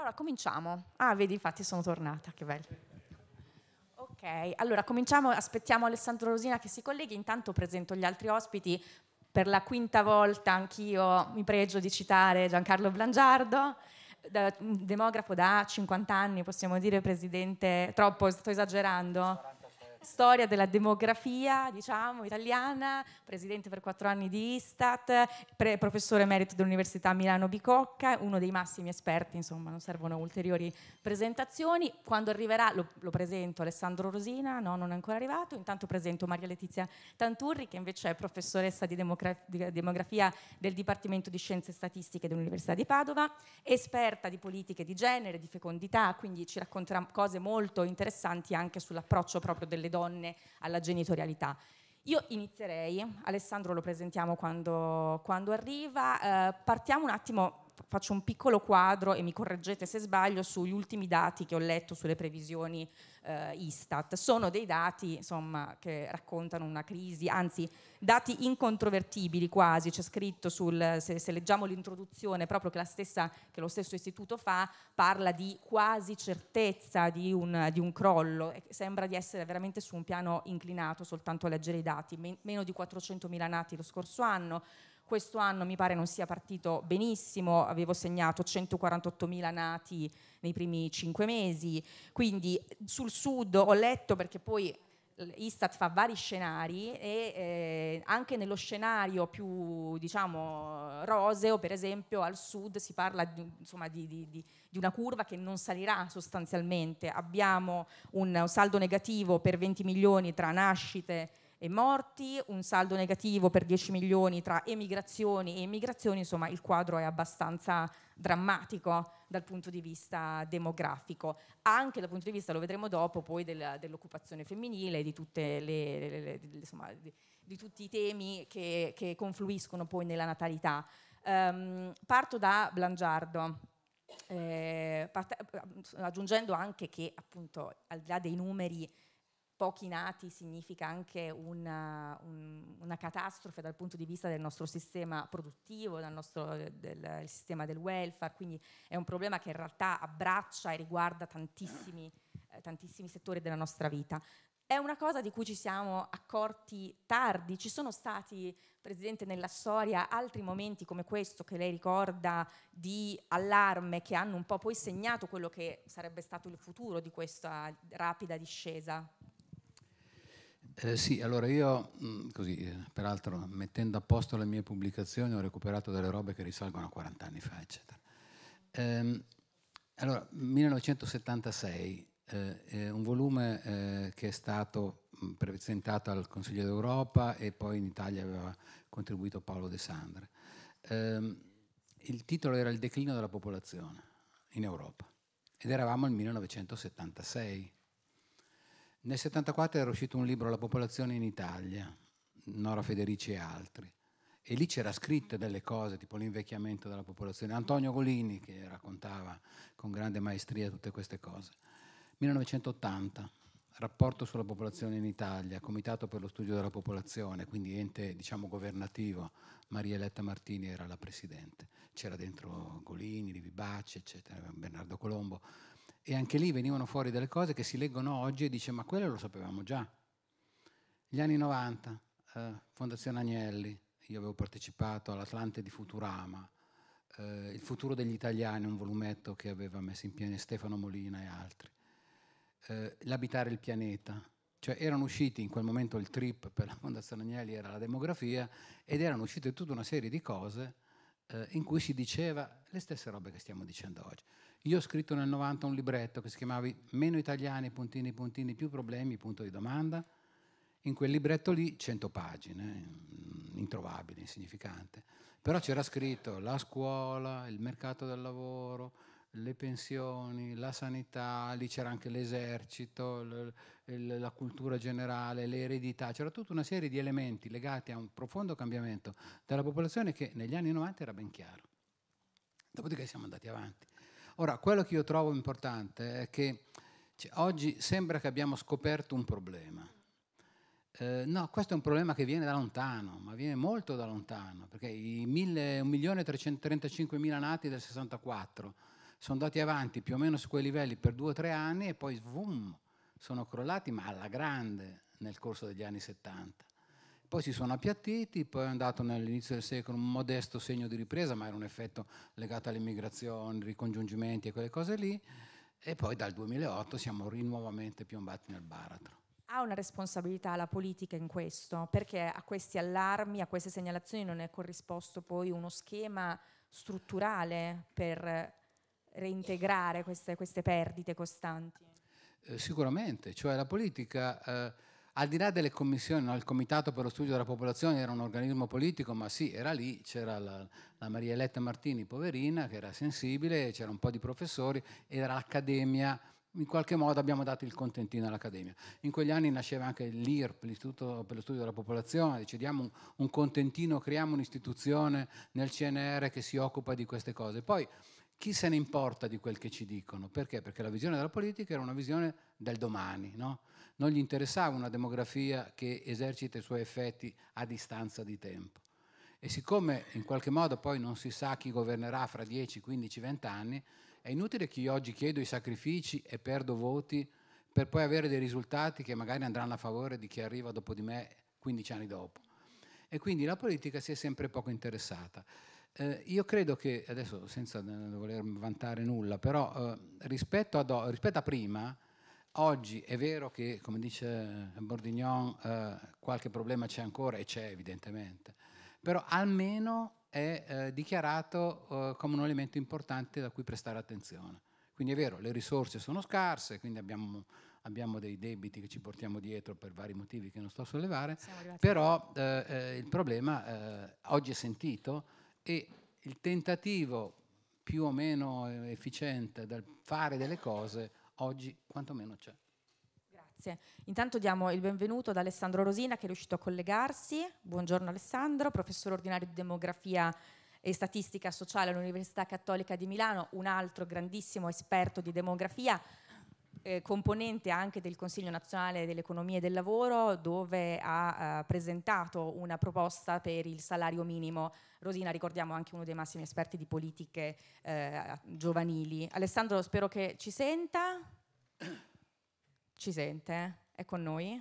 Allora, cominciamo. Ah, vedi, infatti sono tornata, che bello. Ok, allora cominciamo, aspettiamo Alessandro Rosina che si colleghi, intanto presento gli altri ospiti. Per la quinta volta anch'io mi pregio di citare Giancarlo Blangiardo, da, demografo da 50 anni, possiamo dire presidente, troppo, sto esagerando storia della demografia, diciamo, italiana, presidente per quattro anni di Istat, pre- professore emerito dell'Università Milano Bicocca, uno dei massimi esperti, insomma, non servono ulteriori presentazioni. Quando arriverà, lo, lo presento Alessandro Rosina, no, non è ancora arrivato, intanto presento Maria Letizia Tanturri, che invece è professoressa di, demogra- di demografia del Dipartimento di Scienze Statistiche dell'Università di Padova, esperta di politiche di genere, di fecondità, quindi ci racconterà cose molto interessanti anche sull'approccio proprio delle delle donne alla genitorialità. Io inizierei, Alessandro lo presentiamo quando, quando arriva, eh, partiamo un attimo, faccio un piccolo quadro e mi correggete se sbaglio sugli ultimi dati che ho letto sulle previsioni eh, Istat. Sono dei dati insomma, che raccontano una crisi, anzi dati incontrovertibili quasi, c'è scritto sul, se, se leggiamo l'introduzione proprio che, stessa, che, lo stesso istituto fa, parla di quasi certezza di un, di un crollo, sembra di essere veramente su un piano inclinato soltanto a leggere i dati, Men- meno di 400.000 nati lo scorso anno, questo anno mi pare non sia partito benissimo, avevo segnato 148.000 nati nei primi cinque mesi. Quindi sul sud ho letto perché poi Istat fa vari scenari e eh, anche nello scenario più diciamo roseo per esempio al sud si parla di, insomma, di, di, di una curva che non salirà sostanzialmente abbiamo un, un saldo negativo per 20 milioni tra nascite e morti, un saldo negativo per 10 milioni tra emigrazioni e immigrazioni, insomma il quadro è abbastanza drammatico dal punto di vista demografico, anche dal punto di vista, lo vedremo dopo, poi del, dell'occupazione femminile, di, le, le, le, insomma, di, di, tutti i temi che, che confluiscono poi nella natalità. Um, parto da Blangiardo. Eh, aggiungendo anche che appunto al di là dei numeri pochi nati significa anche una, un, una, catastrofe dal punto di vista del nostro sistema produttivo, del, nostro, del sistema del welfare, quindi è un problema che in realtà abbraccia e riguarda tantissimi, eh, tantissimi settori della nostra vita. È una cosa di cui ci siamo accorti tardi, ci sono stati, Presidente, nella storia altri momenti come questo che lei ricorda di allarme che hanno un po' poi segnato quello che sarebbe stato il futuro di questa rapida discesa? Eh, sì, allora io, mm, così, eh, peraltro, mettendo a posto le mie pubblicazioni, ho recuperato delle robe che risalgono a 40 anni fa, eccetera. Ehm, eh, allora, 1976, eh, un volume eh, che è stato mm, presentato al Consiglio d'Europa e poi in Italia aveva contribuito Paolo De Sandre. Ehm, il titolo era Il declino della popolazione in Europa ed eravamo al 1976 nel 74 era uscito un libro La popolazione in Italia, Nora Federici e altri. E lì c'era scritto delle cose, tipo l'invecchiamento della popolazione. Antonio Golini che raccontava con grande maestria tutte queste cose. 1980, rapporto sulla popolazione in Italia, Comitato per lo studio della popolazione, quindi ente diciamo governativo. Maria Eletta Martini era la presidente. C'era dentro Golini, Rivibace, eccetera, Bernardo Colombo e anche lì venivano fuori delle cose che si leggono oggi e dice ma quello lo sapevamo già. Gli anni 90, eh, Fondazione Agnelli, io avevo partecipato all'Atlante di Futurama, eh, Il futuro degli italiani, un volumetto che aveva messo in piedi Stefano Molina e altri, eh, L'abitare il pianeta, cioè erano usciti in quel momento il trip per la Fondazione Agnelli era la demografia ed erano uscite tutta una serie di cose eh, in cui si diceva le stesse robe che stiamo dicendo oggi. Io ho scritto nel 90 un libretto che si chiamava Meno italiani, puntini, puntini, più problemi, punto di domanda. In quel libretto lì 100 pagine, mm, introvabile, insignificante. Però c'era scritto la scuola, il mercato del lavoro, le pensioni, la sanità, lì c'era anche l'esercito, la cultura generale, le eredità, c'era tutta una serie di elementi legati a un profondo cambiamento della popolazione che negli anni 90 era ben chiaro. Dopodiché siamo andati avanti. Ora, quello che io trovo importante è che cioè, oggi sembra che abbiamo scoperto un problema. Eh, no, questo è un problema che viene da lontano, ma viene molto da lontano, perché i 1.335.000 nati del 64 sono andati avanti più o meno su quei livelli per due o tre anni e poi vum, sono crollati, ma alla grande nel corso degli anni 70. Poi si sono appiattiti, poi è andato all'inizio del secolo un modesto segno di ripresa, ma era un effetto legato all'immigrazione, migrazioni, ricongiungimenti e quelle cose lì, e poi dal 2008 siamo rinnovamente piombati nel baratro. Ha una responsabilità la politica in questo? Perché a questi allarmi, a queste segnalazioni non è corrisposto poi uno schema strutturale per reintegrare queste, queste perdite costanti? Eh, sicuramente, cioè la politica... Eh, al di là delle commissioni, no? il Comitato per lo Studio della Popolazione era un organismo politico, ma sì, era lì, c'era la, la Maria Eletta Martini, poverina, che era sensibile, c'era un po' di professori, era l'accademia in qualche modo abbiamo dato il contentino all'Accademia. In quegli anni nasceva anche l'IRP, l'Istituto per lo Studio della Popolazione, ci diamo un, un, contentino, creiamo un'istituzione nel CNR che si occupa di queste cose. Poi chi se ne importa di quel che ci dicono? Perché? Perché la visione della politica era una visione del domani, no? non gli interessava una demografia che esercita i suoi effetti a distanza di tempo. E siccome in qualche modo poi non si sa chi governerà fra 10, 15, 20 anni, è inutile che io oggi chiedo i sacrifici e perdo voti per poi avere dei risultati che magari andranno a favore di chi arriva dopo di me 15 anni dopo. E quindi la politica si è sempre poco interessata. Eh, io credo che, adesso senza eh, voler vantare nulla, però eh, rispetto, a rispetto a prima, Oggi è vero che, come dice Bordignon, eh, qualche problema c'è ancora e c'è evidentemente, però almeno è eh, dichiarato eh, come un elemento importante da cui prestare attenzione. Quindi è vero, le risorse sono scarse, quindi abbiamo, abbiamo dei debiti che ci portiamo dietro per vari motivi che non sto a sollevare, però eh, eh, il problema eh, oggi è sentito e il tentativo più o meno efficiente del fare delle cose oggi quantomeno c'è. Grazie. Intanto diamo il benvenuto ad Alessandro Rosina che è riuscito a collegarsi. Buongiorno Alessandro, professore ordinario di demografia e statistica sociale all'Università Cattolica di Milano, un altro grandissimo esperto di demografia, eh, componente anche del Consiglio nazionale dell'economia e del lavoro dove ha eh, presentato una proposta per il salario minimo. Rosina ricordiamo anche uno dei massimi esperti di politiche eh, giovanili. Alessandro spero che ci senta. Ci sente? È con noi?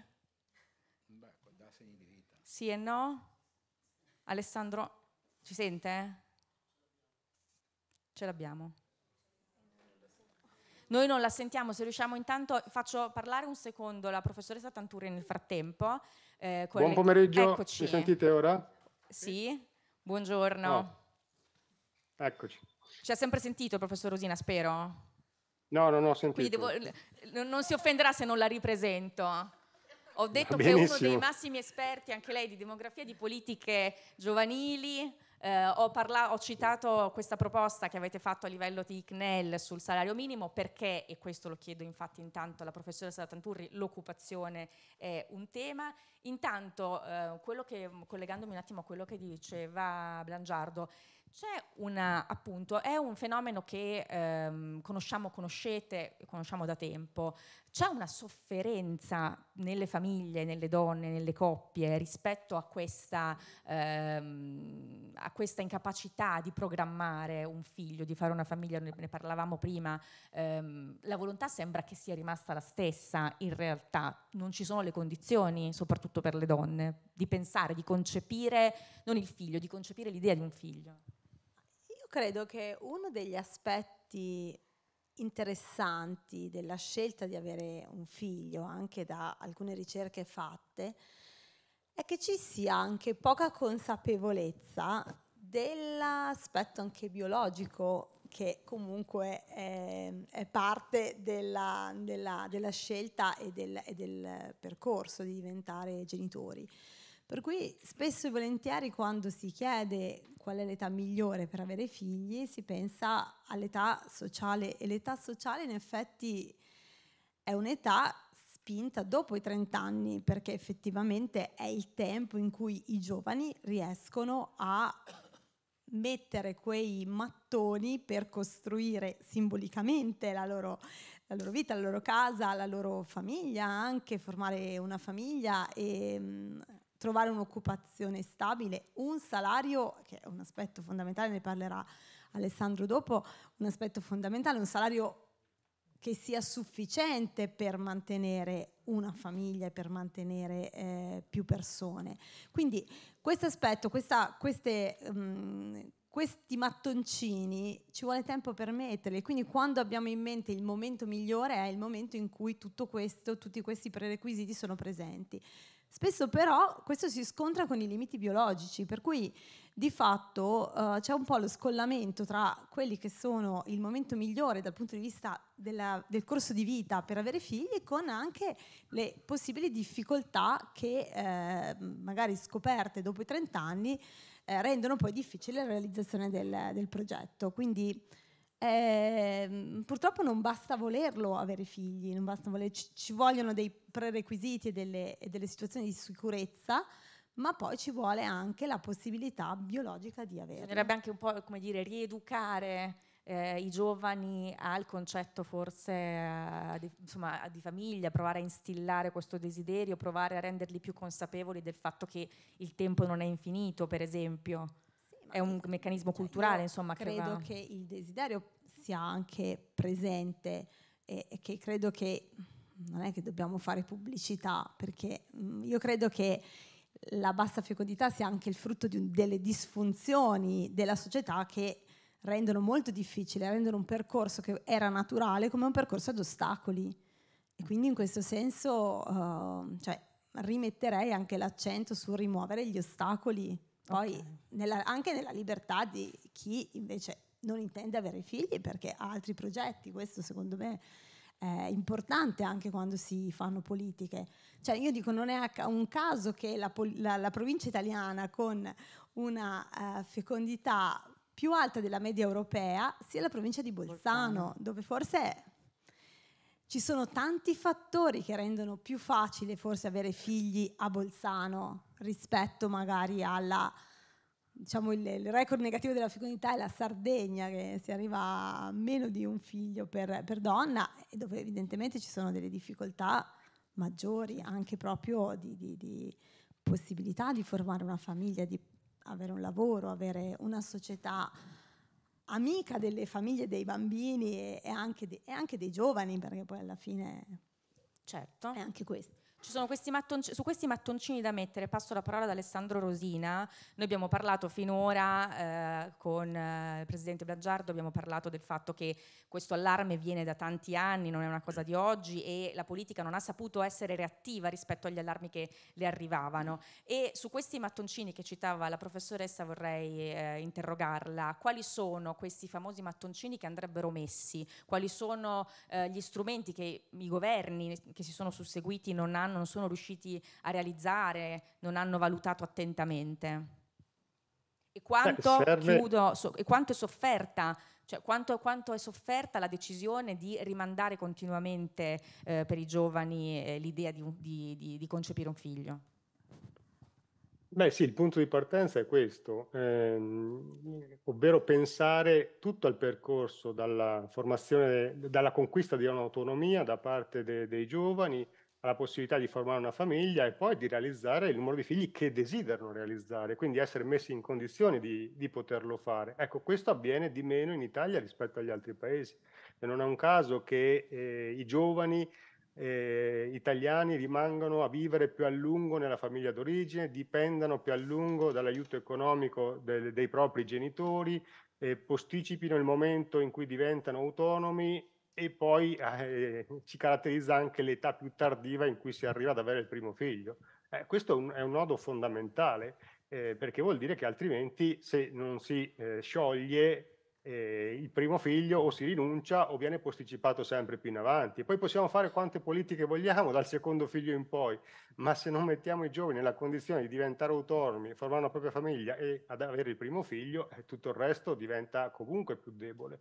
Beh, da segni di vita. Sì e no? Alessandro ci sente? Ce l'abbiamo. Noi non la sentiamo, se riusciamo intanto faccio parlare un secondo la professoressa Tanturi nel frattempo. Eh, Buon pomeriggio, Eccoci. mi sentite ora? Sì, buongiorno. Oh. Eccoci. Ci ha sempre sentito, professor Rosina, spero? No, non ho sentito. devo... non si offenderà se non la ripresento. Ho detto che è uno dei massimi esperti, anche lei, di demografia, di politiche giovanili, eh, ho, parla- ho, citato questa proposta che avete fatto a livello di CNEL sul salario minimo perché, e questo lo chiedo infatti intanto alla professoressa Tanturri, l'occupazione è un tema. Intanto, eh, che, collegandomi un attimo a quello che diceva Blangiardo, c'è una, appunto, è un fenomeno che ehm, conosciamo, conoscete, conosciamo da tempo, c'è una sofferenza nelle famiglie, nelle donne, nelle coppie rispetto a questa, ehm, a questa incapacità di programmare un figlio, di fare una famiglia, ne, parlavamo prima, ehm, la volontà sembra che sia rimasta la stessa, in realtà non ci sono le condizioni, soprattutto per le donne, di pensare, di concepire, non il figlio, di concepire l'idea di un figlio. Io credo che uno degli aspetti interessanti della scelta di avere un figlio, anche da alcune ricerche fatte, è che ci sia anche poca consapevolezza dell'aspetto anche biologico che comunque è, è parte della, della, della, scelta e del, e del percorso di diventare genitori. Per cui spesso e volentieri quando si chiede qual è l'età migliore per avere figli, si pensa all'età sociale e l'età sociale in effetti è un'età spinta dopo i 30 anni perché effettivamente è il tempo in cui i giovani riescono a mettere quei mattoni per costruire simbolicamente la loro, la loro, vita, la loro casa, la loro famiglia, anche formare una famiglia e mh, mm, trovare un'occupazione stabile, un salario, che è un aspetto fondamentale, ne parlerà Alessandro dopo, un aspetto fondamentale, un salario che sia sufficiente per mantenere una famiglia e per mantenere eh, più persone. Quindi questo aspetto, questa, queste, um, questi mattoncini ci vuole tempo per metterli, quindi quando abbiamo in mente il momento migliore è il momento in cui tutto questo, tutti questi prerequisiti sono presenti. Spesso però questo si scontra con i limiti biologici, per cui di fatto uh, c'è un po' lo scollamento tra quelli che sono il momento migliore dal punto di vista della, del corso di vita per avere figli con anche le possibili difficoltà che eh, magari scoperte dopo i 30 anni eh, rendono poi difficile la realizzazione del, del progetto. Quindi eh, purtroppo non basta volerlo avere figli, non basta voler, ci, ci, vogliono dei prerequisiti e delle, e delle, situazioni di sicurezza, ma poi ci vuole anche la possibilità biologica di averlo. Bisognerebbe anche un po' come dire rieducare. Eh, i giovani al concetto forse eh, di, insomma, di, famiglia, provare a instillare questo desiderio, provare a renderli più consapevoli del fatto che il tempo non è infinito, per esempio è un meccanismo cioè, culturale, insomma. Credo che, che il desiderio sia anche presente e, e che credo che non è che dobbiamo fare pubblicità, perché mh, mm, io credo che la bassa fecondità sia anche il frutto di, delle disfunzioni della società che rendono molto difficile, rendono un percorso che era naturale come un percorso ad ostacoli. E quindi in questo senso uh, cioè, rimetterei anche l'accento sul rimuovere gli ostacoli poi okay. nella, anche nella libertà di chi invece non intende avere figli perché ha altri progetti, questo secondo me è importante anche quando si fanno politiche. Cioè io dico non è un caso che la, la, la provincia italiana con una eh, fecondità più alta della media europea sia la provincia di Bolzano, Bolzano. dove forse ci sono tanti fattori che rendono più facile forse avere figli a Bolzano rispetto magari alla diciamo il, il, record negativo della fecondità è la Sardegna che si arriva a meno di un figlio per, per donna e dove evidentemente ci sono delle difficoltà maggiori anche proprio di, di, di possibilità di formare una famiglia, di avere un lavoro, avere una società amica delle famiglie, dei bambini e, e, anche, de, e anche dei giovani perché poi alla fine certo. è anche questo. Questi su questi mattoncini da mettere, passo la parola ad Alessandro Rosina, noi abbiamo parlato finora eh, con eh, il Presidente Blaggiardo, abbiamo parlato del fatto che questo allarme viene da tanti anni, non è una cosa di oggi e la politica non ha saputo essere reattiva rispetto agli allarmi che le arrivavano e su questi mattoncini che citava la professoressa vorrei eh, interrogarla, quali sono questi famosi mattoncini che andrebbero messi, quali sono eh, gli strumenti che i governi che si sono susseguiti non hanno hanno, non sono riusciti a realizzare, non hanno valutato attentamente. E quanto, chiudo, so, e quanto è sofferta cioè quanto, quanto, è sofferta la decisione di rimandare continuamente eh, per i giovani eh, l'idea di, di, di, di, concepire un figlio? Beh sì, il punto di partenza è questo, ehm, ovvero pensare tutto al percorso dalla formazione, dalla conquista di un'autonomia da parte de, dei giovani alla possibilità di formare una famiglia e poi di realizzare il numero di figli che desiderano realizzare, quindi essere messi in condizione di, di poterlo fare. Ecco, questo avviene di meno in Italia rispetto agli altri paesi. E non è un caso che eh, i giovani eh, italiani rimangano a vivere più a lungo nella famiglia d'origine, dipendano più a lungo dall'aiuto economico del, dei propri genitori, eh, posticipino il momento in cui diventano autonomi e poi eh, ci caratterizza anche l'età più tardiva in cui si arriva ad avere il primo figlio. Eh, questo è un, è un, nodo fondamentale eh, perché vuol dire che altrimenti se non si eh, scioglie eh, il primo figlio o si rinuncia o viene posticipato sempre più in avanti. Poi possiamo fare quante politiche vogliamo dal secondo figlio in poi, ma se non mettiamo i giovani nella condizione di diventare autonomi, formare una propria famiglia e ad avere il primo figlio, eh, tutto il resto diventa comunque più debole.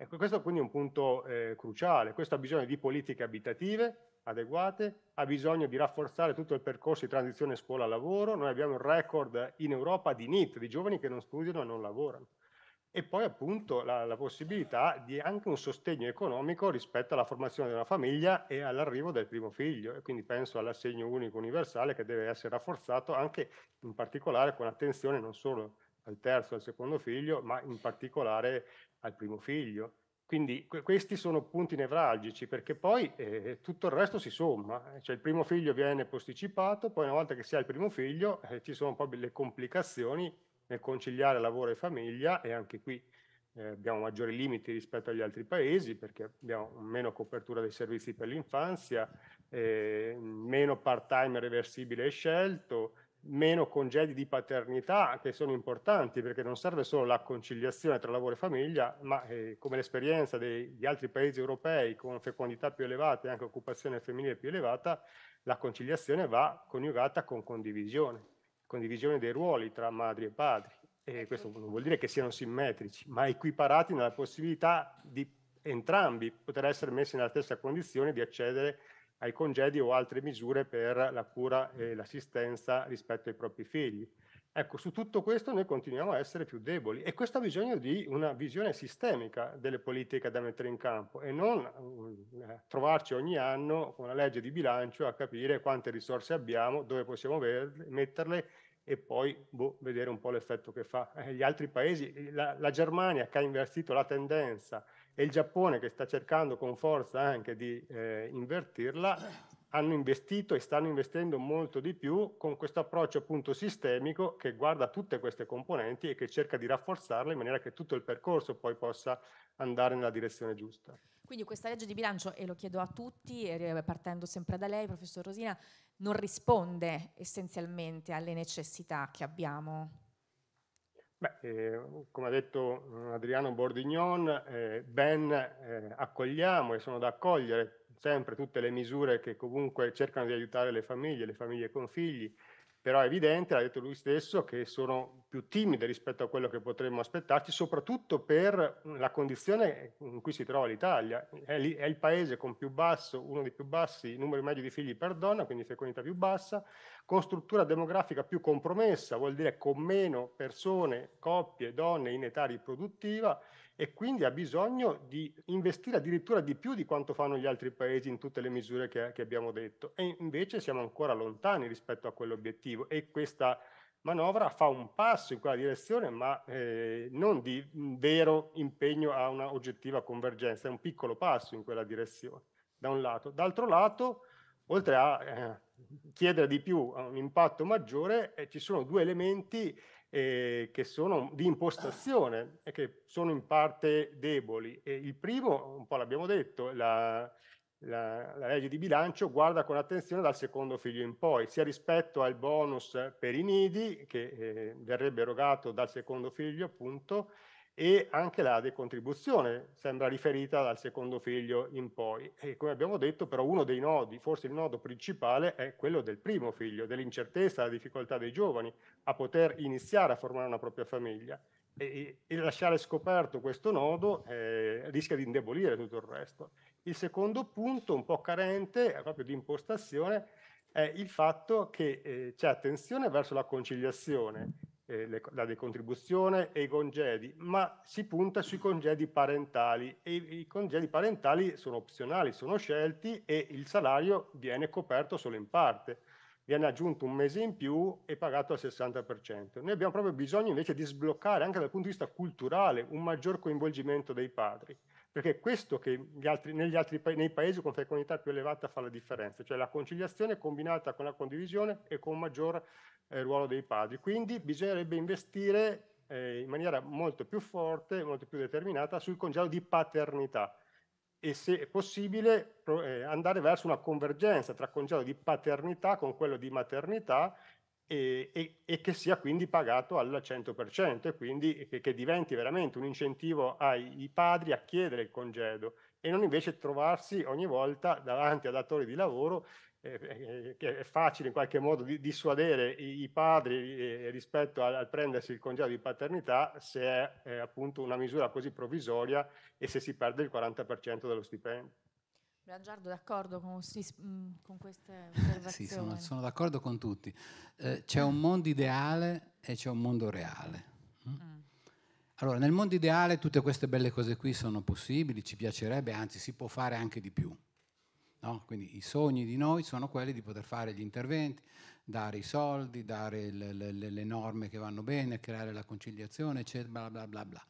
Ecco, questo quindi è un punto eh, cruciale, questo ha bisogno di politiche abitative adeguate, ha bisogno di rafforzare tutto il percorso di transizione scuola-lavoro, noi abbiamo un record in Europa di NIT, di giovani che non studiano e non lavorano. E poi appunto la, la possibilità di anche un sostegno economico rispetto alla formazione di una famiglia e all'arrivo del primo figlio, e quindi penso all'assegno unico universale che deve essere rafforzato anche in particolare con attenzione non solo al terzo e al secondo figlio, ma in particolare al primo figlio. Quindi questi sono punti nevralgici perché poi eh, tutto il resto si somma, eh. cioè il primo figlio viene posticipato, poi una volta che si ha il primo figlio eh, ci sono poi le complicazioni nel conciliare lavoro e famiglia e anche qui eh, abbiamo maggiori limiti rispetto agli altri paesi perché abbiamo meno copertura dei servizi per l'infanzia, eh, meno part-time reversibile scelto, meno congedi di paternità che sono importanti perché non serve solo la conciliazione tra lavoro e famiglia, ma eh, come l'esperienza degli altri paesi europei con fecondità più elevata e anche occupazione femminile più elevata, la conciliazione va coniugata con condivisione, condivisione dei ruoli tra madri e padri. E questo non vuol dire che siano simmetrici, ma equiparati nella possibilità di entrambi poter essere messi nella stessa condizione di accedere ai congedi o altre misure per la cura e l'assistenza rispetto ai propri figli. Ecco, su tutto questo noi continuiamo a essere più deboli e questo ha bisogno di una visione sistemica delle politiche da mettere in campo e non eh, trovarci ogni anno con la legge di bilancio a capire quante risorse abbiamo, dove possiamo metterle e poi boh, vedere un po' l'effetto che fa. Eh, gli altri paesi, la, la Germania che ha invertito la tendenza, e il Giappone che sta cercando con forza anche di eh, invertirla, hanno investito e stanno investendo molto di più con questo approccio appunto sistemico che guarda tutte queste componenti e che cerca di rafforzarle in maniera che tutto il percorso poi possa andare nella direzione giusta. Quindi questa legge di bilancio, e lo chiedo a tutti, partendo sempre da lei, professor Rosina, non risponde essenzialmente alle necessità che abbiamo Beh, eh, come ha detto mm, Adriano Bordignon, eh, ben eh, accogliamo e sono da accogliere sempre tutte le misure che comunque cercano di aiutare le famiglie, le famiglie con figli, però è evidente, l'ha detto lui stesso, che sono più timide rispetto a quello che potremmo aspettarci, soprattutto per la condizione in cui si trova l'Italia. È, il paese con più basso, uno dei più bassi numeri medio di figli per donna, quindi fecondità più bassa, con struttura demografica più compromessa, vuol dire con meno persone, coppie, donne in età riproduttiva e quindi ha bisogno di investire addirittura di più di quanto fanno gli altri paesi in tutte le misure che, che abbiamo detto e invece siamo ancora lontani rispetto a quell'obiettivo e questa manovra fa un passo in quella direzione ma eh, non di mm, vero impegno a una oggettiva convergenza, è un piccolo passo in quella direzione da un lato. D'altro lato, oltre a eh, chiedere di più, a un impatto maggiore, eh, ci sono due elementi eh, che sono di impostazione e che sono in parte deboli. E il primo, un po' l'abbiamo detto, la, la, la, legge di bilancio guarda con attenzione dal secondo figlio in poi, sia rispetto al bonus per i nidi che eh, verrebbe erogato dal secondo figlio appunto, e anche la decontribuzione sembra riferita dal secondo figlio in poi. E come abbiamo detto, però uno dei nodi, forse il nodo principale, è quello del primo figlio, dell'incertezza, della difficoltà dei giovani a poter iniziare a formare una propria famiglia. E, e lasciare scoperto questo nodo eh, rischia di indebolire tutto il resto. Il secondo punto, un po' carente, eh, proprio di impostazione, è il fatto che eh, c'è attenzione verso la conciliazione eh, le, la decontribuzione e i congedi, ma si punta sui congedi parentali e i, i congedi parentali sono opzionali, sono scelti e il salario viene coperto solo in parte viene aggiunto un mese in più e pagato al 60%. Noi abbiamo proprio bisogno invece di sbloccare anche dal punto di vista culturale un maggior coinvolgimento dei padri, perché è questo che altri, altri, nei paesi con fecondità più elevata fa la differenza, cioè la conciliazione combinata con la condivisione e con un maggior eh, ruolo dei padri. Quindi bisognerebbe investire eh, in maniera molto più forte, molto più determinata sul congedo di paternità, e se è possibile eh, andare verso una convergenza tra congedo di paternità con quello di maternità e, e, e che sia quindi pagato al 100% e quindi che, che, diventi veramente un incentivo ai padri a chiedere il congedo e non invece trovarsi ogni volta davanti a datori di lavoro eh, eh, è facile in qualche modo dissuadere i padri eh, rispetto al, prendersi il congedo di paternità se è appunto una misura così provvisoria e se si perde il 40% dello stipendio. Giardo, d'accordo con, mm, con, queste osservazioni? sì, sono, sono d'accordo con tutti. Eh, c'è un mondo ideale e c'è un mondo reale. Mm? Mm. Allora, nel mondo ideale tutte queste belle cose qui sono possibili, ci piacerebbe, anzi si può fare anche di più. No? Quindi i sogni di noi sono quelli di poter fare gli interventi, dare i soldi, dare le, le, le norme che vanno bene, creare la conciliazione, eccetera, bla bla bla bla.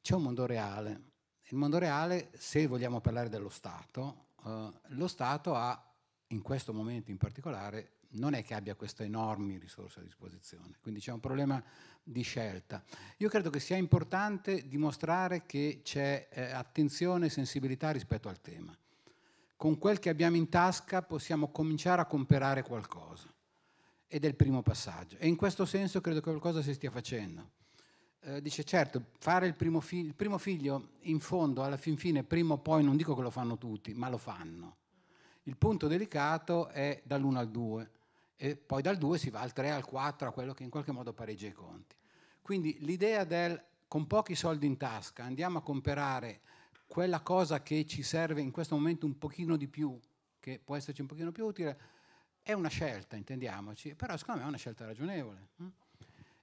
C'è un mondo reale. Il mondo reale, se vogliamo parlare dello Stato, eh, lo Stato ha, in questo momento in particolare, non è che abbia queste enormi risorse a disposizione, quindi c'è un problema di scelta. Io credo che sia importante dimostrare che c'è eh, attenzione e sensibilità rispetto al tema con quel che abbiamo in tasca possiamo cominciare a comprare qualcosa. Ed è il primo passaggio. E in questo senso credo che qualcosa si stia facendo. Eh, dice certo, fare il primo, figlio, il primo figlio in fondo, alla fin fine, prima o poi, non dico che lo fanno tutti, ma lo fanno. Il punto delicato è dall'1 al 2 e poi dal 2 si va al 3, al 4, a quello che in qualche modo pareggia i conti. Quindi l'idea del con pochi soldi in tasca andiamo a comprare quella cosa che ci serve in questo momento un pochino di più, che può esserci un pochino più utile, è una scelta, intendiamoci, però secondo me è una scelta ragionevole. Mm?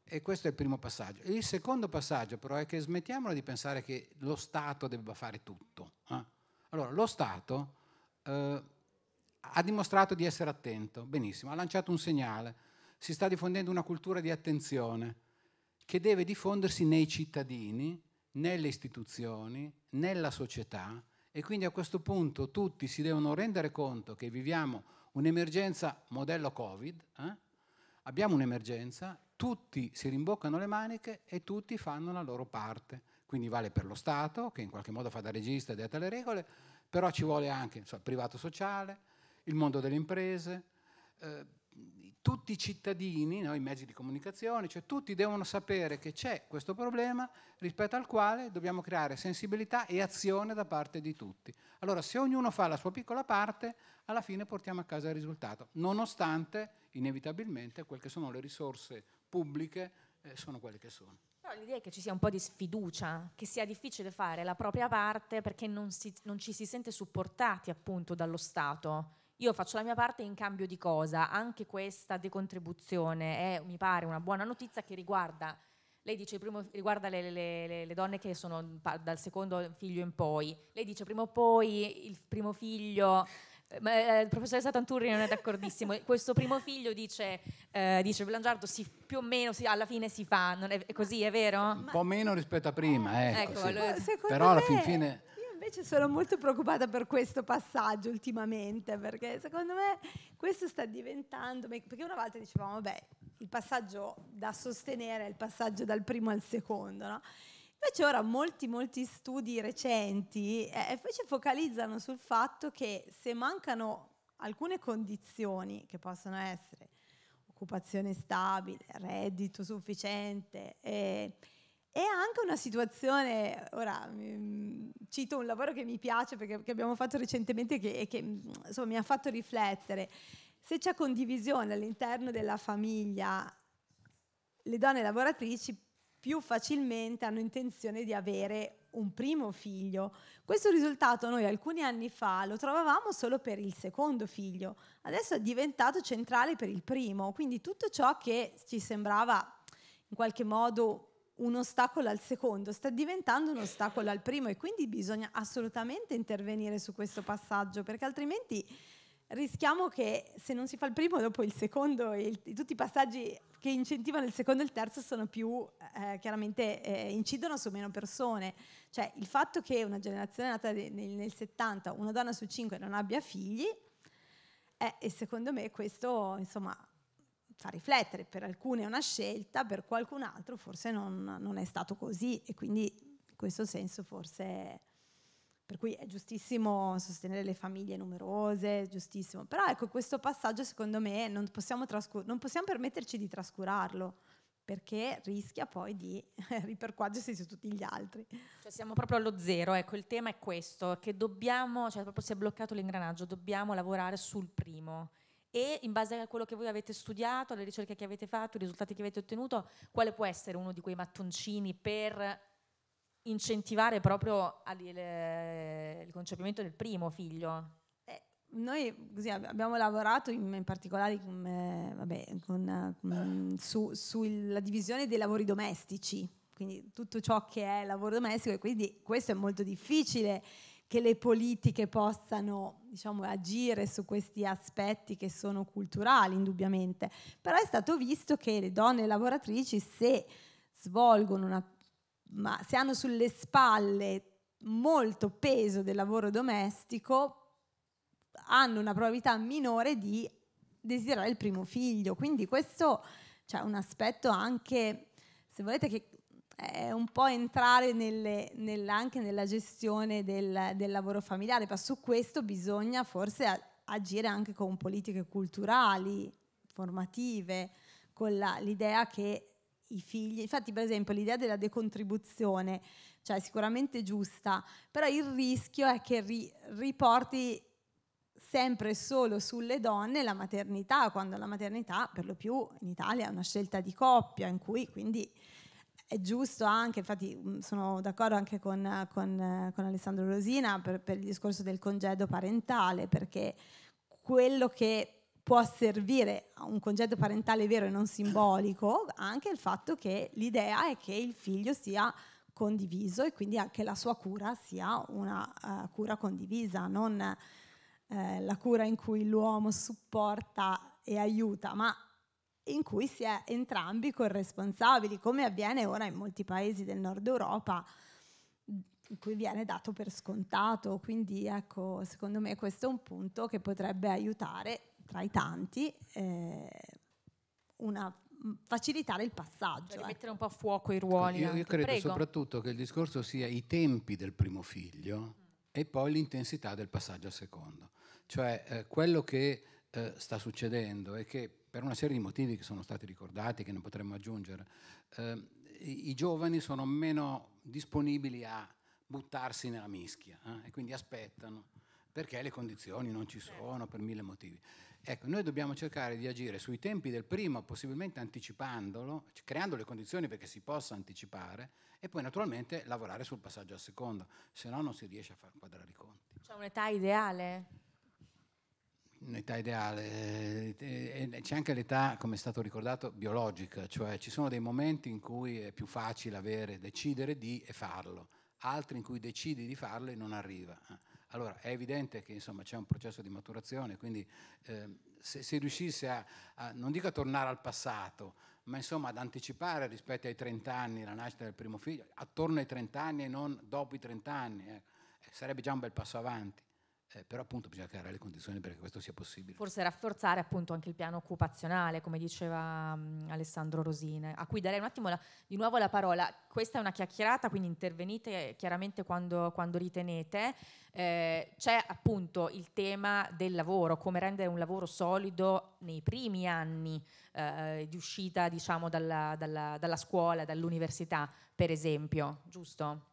E questo è il primo passaggio. Il secondo passaggio però è che smettiamola di pensare che lo Stato debba fare tutto. Eh? Allora, lo Stato eh, ha dimostrato di essere attento, benissimo, ha lanciato un segnale, si sta diffondendo una cultura di attenzione che deve diffondersi nei cittadini nelle istituzioni, nella società e quindi a questo punto tutti si devono rendere conto che viviamo un'emergenza modello Covid, eh? abbiamo un'emergenza, tutti si rimboccano le maniche e tutti fanno la loro parte. Quindi vale per lo Stato, che in qualche modo fa da regista e detta le regole, però ci vuole anche insomma, il privato sociale, il mondo delle imprese, eh, tutti i cittadini, no, i mezzi di comunicazione, cioè tutti devono sapere che c'è questo problema rispetto al quale dobbiamo creare sensibilità e azione da parte di tutti. Allora se ognuno fa la sua piccola parte, alla fine portiamo a casa il risultato, nonostante inevitabilmente quelle che sono le risorse pubbliche eh, sono quelle che sono. Però l'idea è che ci sia un po' di sfiducia, che sia difficile fare la propria parte perché non, si, non ci si sente supportati appunto dallo Stato io faccio la mia parte in cambio di cosa? Anche questa decontribuzione è, mi pare, una buona notizia che riguarda, lei dice, primo, riguarda le, le, le, le donne che sono dal secondo figlio in poi, lei dice prima o poi il primo figlio... Eh, ma, eh, il professoressa Tanturri non è d'accordissimo. Questo primo figlio dice, eh, dice Belangiardo si, più o meno si, alla fine si fa, non è, è così, è vero? Un po' meno rispetto a prima, ah, ecco, ecco, sì. allora, però alla fin fine invece sono molto preoccupata per questo passaggio ultimamente, perché secondo me questo sta diventando, perché una volta dicevamo, vabbè, il passaggio da sostenere è il passaggio dal primo al secondo, no? Invece ora molti, molti studi recenti eh, focalizzano sul fatto che se mancano alcune condizioni che possono essere occupazione stabile, reddito sufficiente, eh, è anche una situazione, ora mm, cito un lavoro che mi piace perché che abbiamo fatto recentemente e che, mm, insomma, mi ha fatto riflettere. Se c'è condivisione all'interno della famiglia, le donne lavoratrici più facilmente hanno intenzione di avere un primo figlio. Questo risultato noi alcuni anni fa lo trovavamo solo per il secondo figlio, adesso è diventato centrale per il primo, quindi tutto ciò che ci sembrava in qualche modo un ostacolo al secondo, sta diventando un ostacolo al primo e quindi bisogna assolutamente intervenire su questo passaggio perché altrimenti rischiamo che se non si fa il primo dopo il secondo, il, tutti i passaggi che incentivano il secondo e il terzo sono più, eh, chiaramente eh, incidono su meno persone, cioè il fatto che una generazione nata nel, nel 70, una donna su cinque non abbia figli, eh, e secondo me questo insomma fa riflettere, per alcuni è una scelta, per qualcun altro forse non, non è stato così e quindi in questo senso forse... Per cui è giustissimo sostenere le famiglie numerose, giustissimo. Però ecco, questo passaggio secondo me non possiamo, trascur- non possiamo permetterci di trascurarlo, perché rischia poi di ripercuotersi su tutti gli altri. Cioè siamo proprio allo zero, ecco, il tema è questo, che dobbiamo, cioè proprio si è bloccato l'ingranaggio, dobbiamo lavorare sul primo e in base a quello che voi avete studiato, alle ricerche che avete fatto, i risultati che avete ottenuto, quale può essere uno di quei mattoncini per incentivare proprio il concepimento del primo figlio? Eh, noi così, abbiamo lavorato in, in particolare con, eh, vabbè, con, su, sulla divisione dei lavori domestici, quindi tutto ciò che è lavoro domestico e quindi questo è molto difficile che le politiche possano diciamo, agire su questi aspetti che sono culturali, indubbiamente, però è stato visto che le donne lavoratrici, se svolgono una, ma se hanno sulle spalle molto peso del lavoro domestico, hanno una probabilità minore di desiderare il primo figlio. Quindi questo c'è cioè, un aspetto anche, se volete, che è eh, un po' entrare nelle, nel, anche nella gestione del, del lavoro familiare, ma su questo bisogna forse agire anche con politiche culturali, formative, con l'idea che i figli, infatti per esempio l'idea della decontribuzione, cioè sicuramente giusta, però il rischio è che ri, riporti sempre e solo sulle donne la maternità, quando la maternità per lo più in Italia è una scelta di coppia in cui quindi è giusto anche, infatti mm, sono d'accordo anche con, con, con Alessandro Rosina per, per, il discorso del congedo parentale, perché quello che può servire a un congedo parentale vero e non simbolico, anche il fatto che l'idea è che il figlio sia condiviso e quindi anche la sua cura sia una uh, cura condivisa, non uh, la cura in cui l'uomo supporta e aiuta, ma in cui si è entrambi corresponsabili, come avviene ora in molti paesi del nord Europa, in cui viene dato per scontato. Quindi ecco, secondo me questo è un punto che potrebbe aiutare, tra i tanti, eh, una, mm, facilitare il passaggio. Per ecco. mettere un po' a fuoco i ruoli. Io, io credo Prego. soprattutto che il discorso sia i tempi del primo figlio mm. e poi l'intensità del passaggio al secondo. Cioè eh, quello che eh, sta succedendo è che per una serie di motivi che sono stati ricordati, che non potremmo aggiungere, eh, i giovani sono meno disponibili a buttarsi nella mischia eh, e quindi aspettano perché le condizioni non ci certo. sono per mille motivi. Ecco, noi dobbiamo cercare di agire sui tempi del primo, possibilmente anticipandolo, creando le condizioni perché si possa anticipare e poi naturalmente lavorare sul passaggio al secondo, se no non si riesce a far quadrare i conti. C'è un'età ideale? un'età ideale, eh, c'è anche l'età, come è stato ricordato, biologica, cioè ci sono dei momenti in cui è più facile avere, decidere di e farlo, altri in cui decidi di farlo e non arriva. Allora è evidente che insomma, c'è un processo di maturazione, quindi eh, se si riuscisse a, a, non dico a tornare al passato, ma insomma ad anticipare rispetto ai 30 anni la nascita del primo figlio, attorno ai 30 anni e non dopo i 30 anni, ecco, eh, sarebbe già un bel passo avanti eh, però appunto bisogna creare le condizioni perché questo sia possibile. Forse rafforzare appunto anche il piano occupazionale, come diceva um, Alessandro Rosine, a cui darei un attimo la, di nuovo la parola. Questa è una chiacchierata, quindi intervenite chiaramente quando, quando ritenete. Eh, c'è appunto il tema del lavoro, come rendere un lavoro solido nei primi anni eh, di uscita diciamo dalla, dalla, dalla scuola, dall'università per esempio, giusto?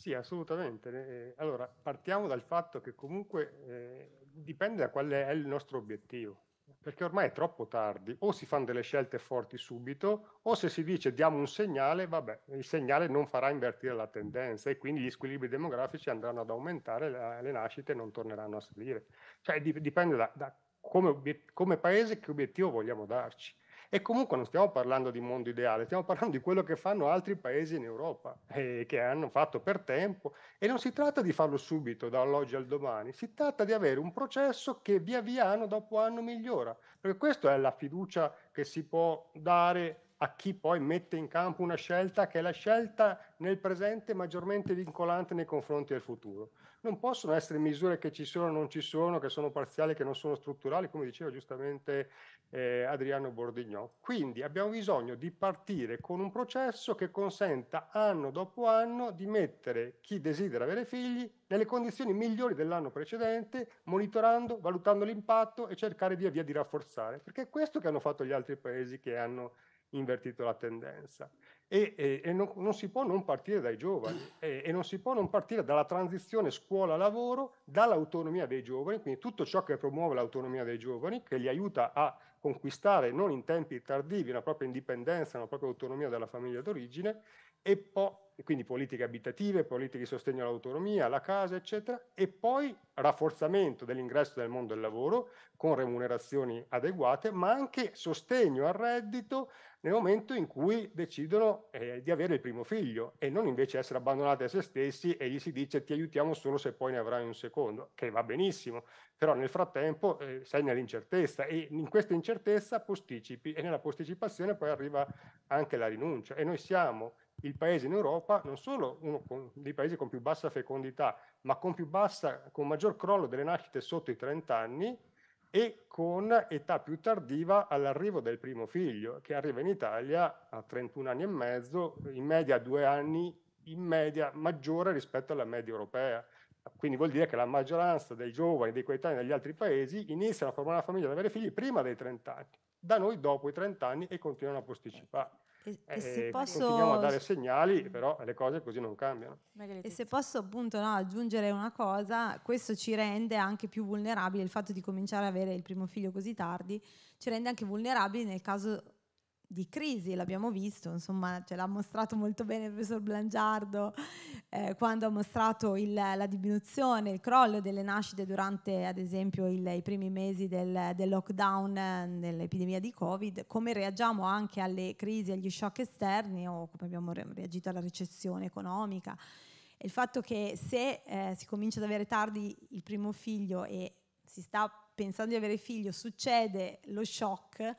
Sì, assolutamente. Eh, eh, allora, partiamo dal fatto che comunque eh, dipende da qual è il nostro obiettivo, perché ormai è troppo tardi, o si fanno delle scelte forti subito, o se si dice diamo un segnale, vabbè, il segnale non farà invertire la tendenza e quindi gli squilibri demografici andranno ad aumentare, le nascite non torneranno a salire. Cioè dipende da, da come, come paese che obiettivo vogliamo darci. E comunque non stiamo parlando di mondo ideale, stiamo parlando di quello che fanno altri paesi in Europa e eh, che hanno fatto per tempo. E non si tratta di farlo subito, dall'oggi al domani, si tratta di avere un processo che via via anno dopo anno migliora, perché questa è la fiducia che si può dare a chi poi mette in campo una scelta che è la scelta nel presente maggiormente vincolante nei confronti del futuro. Non possono essere misure che ci sono o non ci sono, che sono parziali, che non sono strutturali, come diceva giustamente eh, Adriano Bordignò. Quindi abbiamo bisogno di partire con un processo che consenta anno dopo anno di mettere chi desidera avere figli nelle condizioni migliori dell'anno precedente, monitorando, valutando l'impatto e cercare via via di rafforzare, perché è questo che hanno fatto gli altri paesi che hanno invertito la tendenza. E, e, e non, non, si può non partire dai giovani e, e non si può non partire dalla transizione scuola-lavoro, dall'autonomia dei giovani, quindi tutto ciò che promuove l'autonomia dei giovani, che li aiuta a conquistare non in tempi tardivi una propria indipendenza, una propria autonomia dalla famiglia d'origine e poi quindi politiche abitative, politiche di sostegno all'autonomia, alla casa, eccetera, e poi rafforzamento dell'ingresso nel mondo del lavoro con remunerazioni adeguate, ma anche sostegno al reddito nel momento in cui decidono eh, di avere il primo figlio e non invece essere abbandonati a se stessi e gli si dice ti aiutiamo solo se poi ne avrai un secondo, che va benissimo, però nel frattempo eh, sei nell'incertezza e in questa incertezza posticipi e nella posticipazione poi arriva anche la rinuncia e noi siamo il paese in Europa non solo uno con, dei paesi con più bassa fecondità, ma con, più bassa, con maggior crollo delle nascite sotto i 30 anni e con età più tardiva all'arrivo del primo figlio, che arriva in Italia a 31 anni e mezzo, in media due anni in media maggiore rispetto alla media europea. Quindi vuol dire che la maggioranza dei giovani, dei coetanei degli altri paesi iniziano a formare una famiglia, ad avere figli prima dei 30 anni, da noi dopo i 30 anni e continuano a posticipare. E, e eh, se eh, posso... Continuiamo a dare segnali, però le cose così non cambiano. E se posso appunto no, aggiungere una cosa, questo ci rende anche più vulnerabili, il fatto di cominciare ad avere il primo figlio così tardi, ci rende anche vulnerabili nel caso di crisi, l'abbiamo visto, insomma ce l'ha mostrato molto bene il professor Blangiardo eh, quando ha mostrato il, la diminuzione, il crollo delle nascite durante ad esempio il, i primi mesi del, del lockdown eh, nell'epidemia di Covid, come reagiamo anche alle crisi, agli shock esterni o come abbiamo reagito alla recessione economica. il fatto che se eh, si comincia ad avere tardi il primo figlio e si sta pensando di avere figlio, succede lo shock,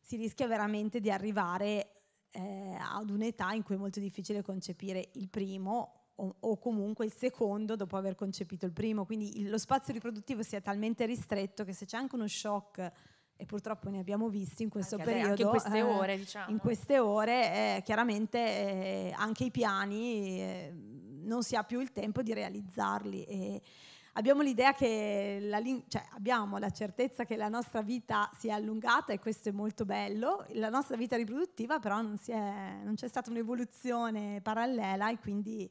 si rischia veramente di arrivare eh, ad un'età in cui è molto difficile concepire il primo o, o, comunque il secondo dopo aver concepito il primo. Quindi il, lo spazio riproduttivo sia talmente ristretto che se c'è anche uno shock e purtroppo ne abbiamo visti in questo anche periodo, anche in queste eh, ore, diciamo. in queste ore eh, chiaramente eh, anche i piani eh, non si ha più il tempo di realizzarli e, abbiamo l'idea che la, cioè abbiamo la certezza che la nostra vita si è allungata e questo è molto bello, la nostra vita riproduttiva però non, è, non c'è stata un'evoluzione parallela e quindi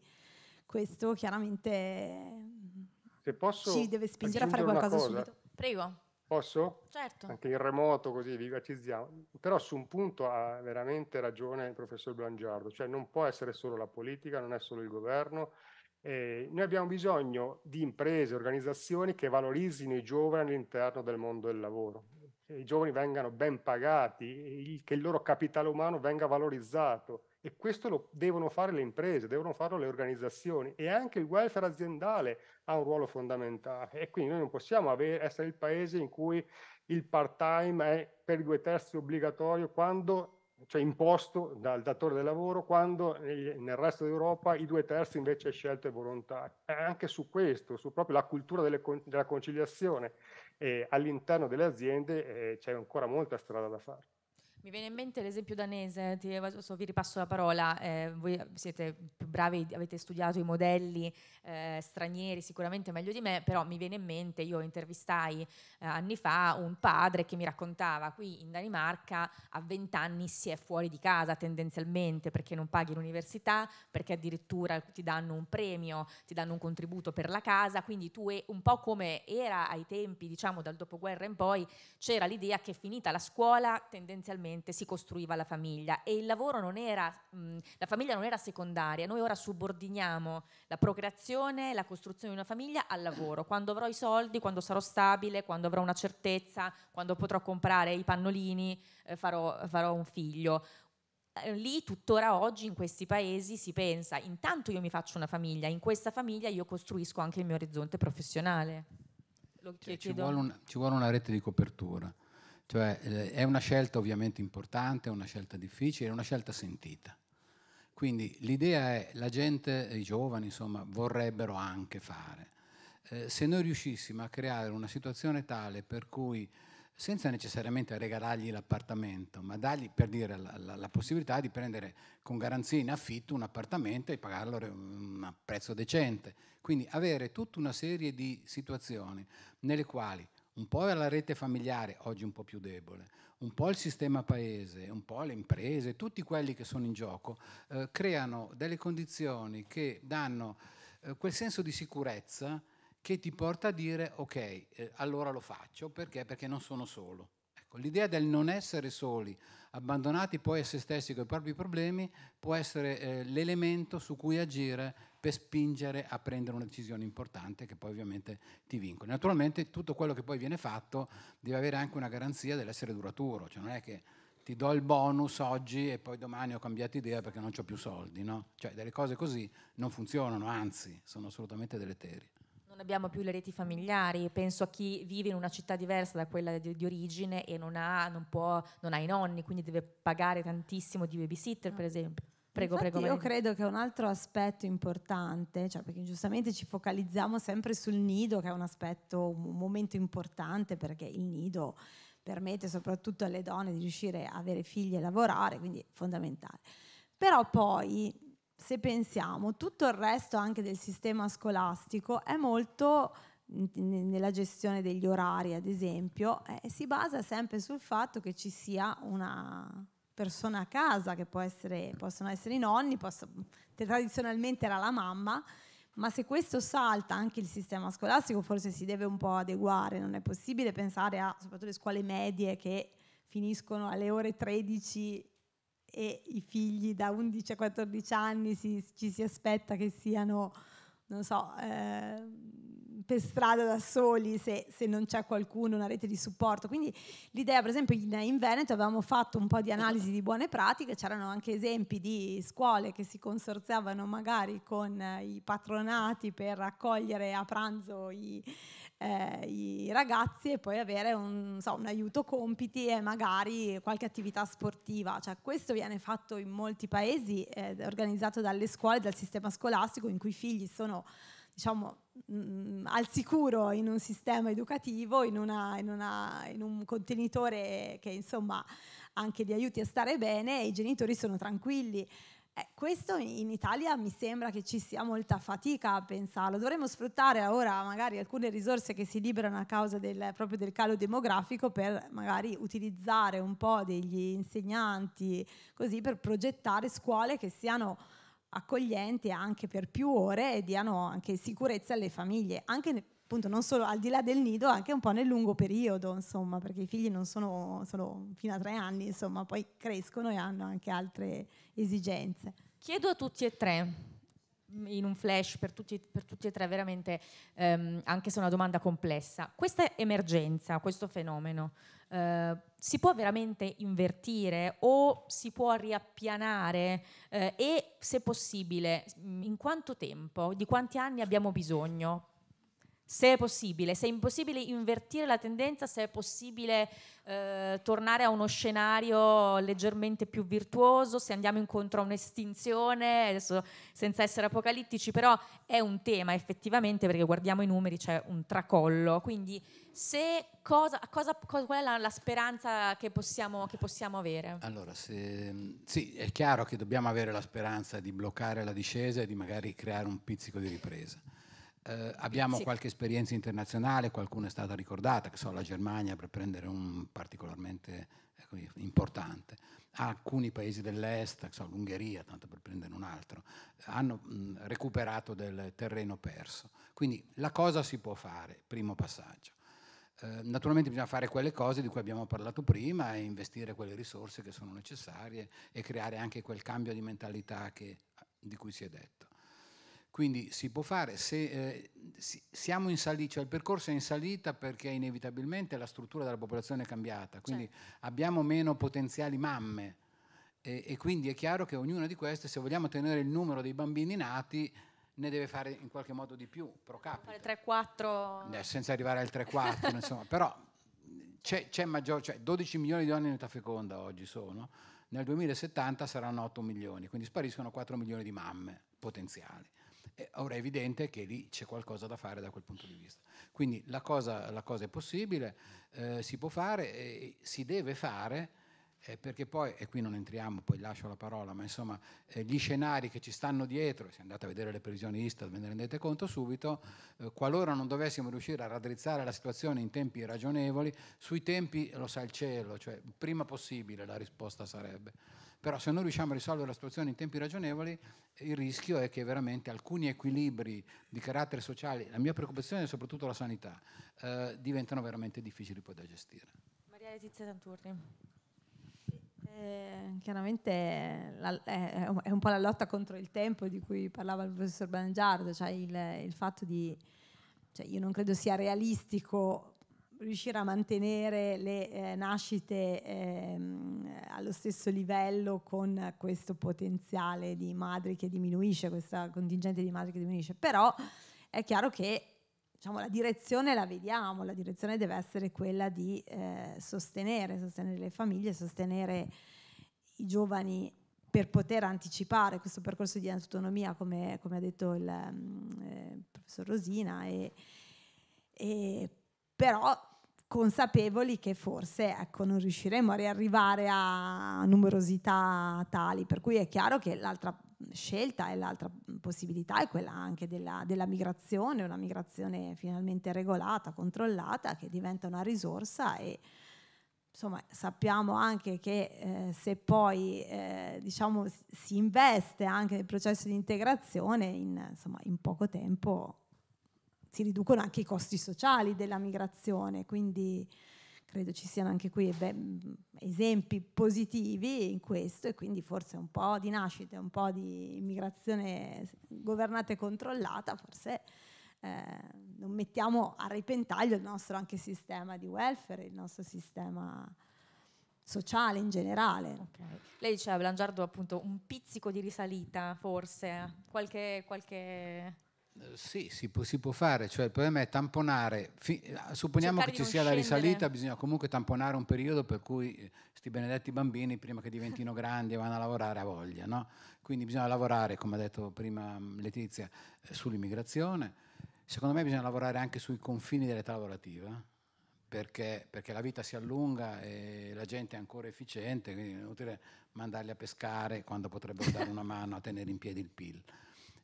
questo chiaramente mm, Se posso ci deve spingere a fare qualcosa subito. Prego. Posso? Certo. Anche in remoto così vi eccezziamo. Però su un punto ha veramente ragione il professor Blangiardo, cioè non può essere solo la politica, non è solo il governo, eh, noi abbiamo bisogno di imprese, organizzazioni che valorizzino i giovani all'interno del mondo del lavoro. Che I giovani vengano ben pagati, che il loro capitale umano venga valorizzato e questo lo devono fare le imprese, devono farlo le organizzazioni e anche il welfare aziendale ha un ruolo fondamentale e quindi noi non possiamo avere, essere il paese in cui il part time è per due terzi obbligatorio quando cioè imposto dal datore del lavoro, quando nel resto d'Europa i due terzi invece è scelto e volontario. E anche su questo, su proprio la cultura delle, della conciliazione eh, all'interno delle aziende, eh, c'è ancora molta strada da fare. Mi viene in mente l'esempio danese, ti, so, vi ripasso la parola, eh, voi siete più bravi, avete studiato i modelli eh, stranieri sicuramente meglio di me, però mi viene in mente, io intervistai eh, anni fa un padre che mi raccontava qui in Danimarca a 20 anni si è fuori di casa tendenzialmente perché non paghi l'università, perché addirittura ti danno un premio, ti danno un contributo per la casa, quindi tu è, un po' come era ai tempi, diciamo dal dopoguerra in poi, c'era l'idea che finita la scuola tendenzialmente sostanzialmente si costruiva la famiglia e il lavoro non era, mh, la famiglia non era secondaria, noi ora subordiniamo la procreazione, la costruzione di una famiglia al lavoro, quando avrò i soldi, quando sarò stabile, quando avrò una certezza, quando potrò comprare i pannolini, eh, farò, farò un figlio eh, lì tuttora oggi in questi paesi si pensa intanto io mi faccio una famiglia, in questa famiglia io costruisco anche il mio orizzonte professionale. Cioè, ci, vuole una, ci, vuole una rete di copertura. Cioè eh, è una scelta ovviamente importante, è una scelta difficile, è una scelta sentita. Quindi l'idea è la gente, i giovani insomma, vorrebbero anche fare. Eh, se noi riuscissimo a creare una situazione tale per cui senza necessariamente regalargli l'appartamento, ma dargli per dire la, la, la, possibilità di prendere con garanzia in affitto un appartamento e pagarlo a eh, un prezzo decente. Quindi avere tutta una serie di situazioni nelle quali un po' la rete familiare, oggi un po' più debole, un po' il sistema paese, un po' le imprese, tutti quelli che sono in gioco, eh, creano delle condizioni che danno eh, quel senso di sicurezza che ti porta a dire ok, eh, allora lo faccio, perché? Perché non sono solo. Ecco, l'idea del non essere soli, abbandonati poi a se stessi con i propri problemi, può essere eh, l'elemento su cui agire per spingere a prendere una decisione importante che poi ovviamente ti vincoli. Naturalmente tutto quello che poi viene fatto deve avere anche una garanzia dell'essere duraturo, cioè non è che ti do il bonus oggi e poi domani ho cambiato idea perché non ho più soldi, no? Cioè delle cose così non funzionano, anzi sono assolutamente deleterie non abbiamo più le reti familiari, penso a chi vive in una città diversa da quella di, di origine e non ha, non, può, non ha, i nonni, quindi deve pagare tantissimo di babysitter, per ah. esempio. Prego, Infatti prego. Io credo che un altro aspetto importante, cioè perché giustamente ci focalizziamo sempre sul nido, che è un aspetto, un momento importante perché il nido permette soprattutto alle donne di riuscire a avere figli e lavorare, quindi è fondamentale. Però poi se pensiamo, tutto il resto anche del sistema scolastico è molto nella gestione degli orari, ad esempio, eh, si basa sempre sul fatto che ci sia una persona a casa, che può essere, possono essere i nonni, posso, tradizionalmente era la mamma, ma se questo salta anche il sistema scolastico forse si deve un po' adeguare, non è possibile pensare a soprattutto le scuole medie che finiscono alle ore 13 e i figli da 11 a 14 anni si, ci si aspetta che siano, non so, eh, per strada da soli se, se, non c'è qualcuno, una rete di supporto. Quindi l'idea, per esempio, in, in Veneto avevamo fatto un po' di analisi di buone pratiche, c'erano anche esempi di scuole che si consorziavano magari con eh, i patronati per accogliere a pranzo i eh, i ragazzi e poi avere un, so, un, aiuto compiti e magari qualche attività sportiva. Cioè, questo viene fatto in molti paesi, eh, organizzato dalle scuole, dal sistema scolastico, in cui i figli sono diciamo, mh, mm, al sicuro in un sistema educativo, in, una, in, una, in, un contenitore che insomma anche li aiuti a stare bene e i genitori sono tranquilli. Eh, questo in Italia mi sembra che ci sia molta fatica a pensarlo. Dovremmo sfruttare ora magari alcune risorse che si liberano a causa del, proprio del calo demografico per magari utilizzare un po' degli insegnanti così per progettare scuole che siano accoglienti anche per più ore e diano anche sicurezza alle famiglie, anche appunto non solo al di là del nido, anche un po' nel lungo periodo, insomma, perché i figli non sono solo fino a tre anni, insomma, poi crescono e hanno anche altre esigenze. Chiedo a tutti e tre, in un flash per tutti, per tutti e tre, veramente, ehm, anche se è una domanda complessa. Questa emergenza, questo fenomeno, eh, si può veramente invertire o si può riappianare eh, e, se possibile, in quanto tempo, di quanti anni abbiamo bisogno se è possibile, se è impossibile invertire la tendenza, se è possibile eh, tornare a uno scenario leggermente più virtuoso, se andiamo incontro a un'estinzione, adesso senza essere apocalittici, però è un tema effettivamente perché guardiamo i numeri, c'è un tracollo, quindi se cosa, cosa, qual è la, la speranza che possiamo, che possiamo avere? Allora, se, sì, è chiaro che dobbiamo avere la speranza di bloccare la discesa e di magari creare un pizzico di ripresa eh, abbiamo sì. qualche esperienza internazionale, qualcuna è stata ricordata, che so, la Germania per prendere un particolarmente ecco, importante. Alcuni paesi dell'est, so, l'Ungheria, tanto per prendere un altro, hanno mh, recuperato del terreno perso. Quindi la cosa si può fare, primo passaggio. Eh, naturalmente bisogna fare quelle cose di cui abbiamo parlato prima e investire quelle risorse che sono necessarie e creare anche quel cambio di mentalità che, di cui si è detto. Quindi si può fare, se eh, siamo in salita, cioè il percorso è in salita perché inevitabilmente la struttura della popolazione è cambiata, quindi certo. abbiamo meno potenziali mamme e, e, quindi è chiaro che ognuna di queste, se vogliamo tenere il numero dei bambini nati, ne deve fare in qualche modo di più, pro capite. Fare 3-4... Eh, senza arrivare al 3-4, insomma, però c'è, c'è maggior, cioè 12 milioni di donne in età feconda oggi sono, nel 2070 saranno 8 milioni, quindi spariscono 4 milioni di mamme potenziali ora è evidente che lì c'è qualcosa da fare da quel punto di vista. Quindi la cosa, la cosa è possibile, eh, si può fare, eh, si deve fare, eh, perché poi, e qui non entriamo, poi lascio la parola, ma insomma eh, gli scenari che ci stanno dietro, se andate a vedere le previsioni Istat ve ne rendete conto subito, eh, qualora non dovessimo riuscire a raddrizzare la situazione in tempi ragionevoli, sui tempi lo sa il cielo, cioè prima possibile la risposta sarebbe però se non riusciamo a risolvere la situazione in tempi ragionevoli il rischio è che veramente alcuni equilibri di carattere sociale, la mia preoccupazione è soprattutto la sanità, eh, diventano veramente difficili poi da gestire. Maria Letizia Tanturni. Eh, chiaramente la, è, è, un po' la lotta contro il tempo di cui parlava il professor Bangiardo, cioè il, il fatto di, cioè io non credo sia realistico riuscire a mantenere le eh, nascite ehm, allo stesso livello con questo potenziale di madri che diminuisce, questa contingente di madri che diminuisce, però è chiaro che diciamo, la direzione la vediamo, la direzione deve essere quella di eh, sostenere, sostenere le famiglie, sostenere i giovani per poter anticipare questo percorso di autonomia, come, come ha detto il, mm, eh, professor Rosina, e, e però consapevoli che forse ecco, non riusciremo a riarrivare a numerosità tali, per cui è chiaro che l'altra scelta e l'altra possibilità è quella anche della, della migrazione, una migrazione finalmente regolata, controllata, che diventa una risorsa e insomma sappiamo anche che eh, se poi eh, diciamo, si investe anche nel processo di integrazione, in, insomma, in poco tempo si riducono anche i costi sociali della migrazione, quindi credo ci siano anche qui beh, mm, esempi positivi in questo e quindi forse un po' di nascite, un po' di immigrazione governata e controllata, forse eh, non mettiamo a repentaglio il nostro anche sistema di welfare, il nostro sistema sociale in generale. Okay. Lei diceva, Blangiardo, appunto un pizzico di risalita, forse, qualche, qualche eh, sì, si può, si può, fare, cioè il problema è tamponare, fi, supponiamo Cercare che ci sia scendere. la risalita, bisogna comunque tamponare un periodo per cui questi eh, benedetti bambini prima che diventino grandi vanno a lavorare a voglia, no? Quindi bisogna lavorare, come ha detto prima mm, Letizia, eh, sull'immigrazione, secondo me bisogna lavorare anche sui confini dell'età lavorativa, perché, perché, la vita si allunga e la gente è ancora efficiente, quindi è inutile mandarli a pescare quando potrebbero dare una mano a tenere in piedi il PIL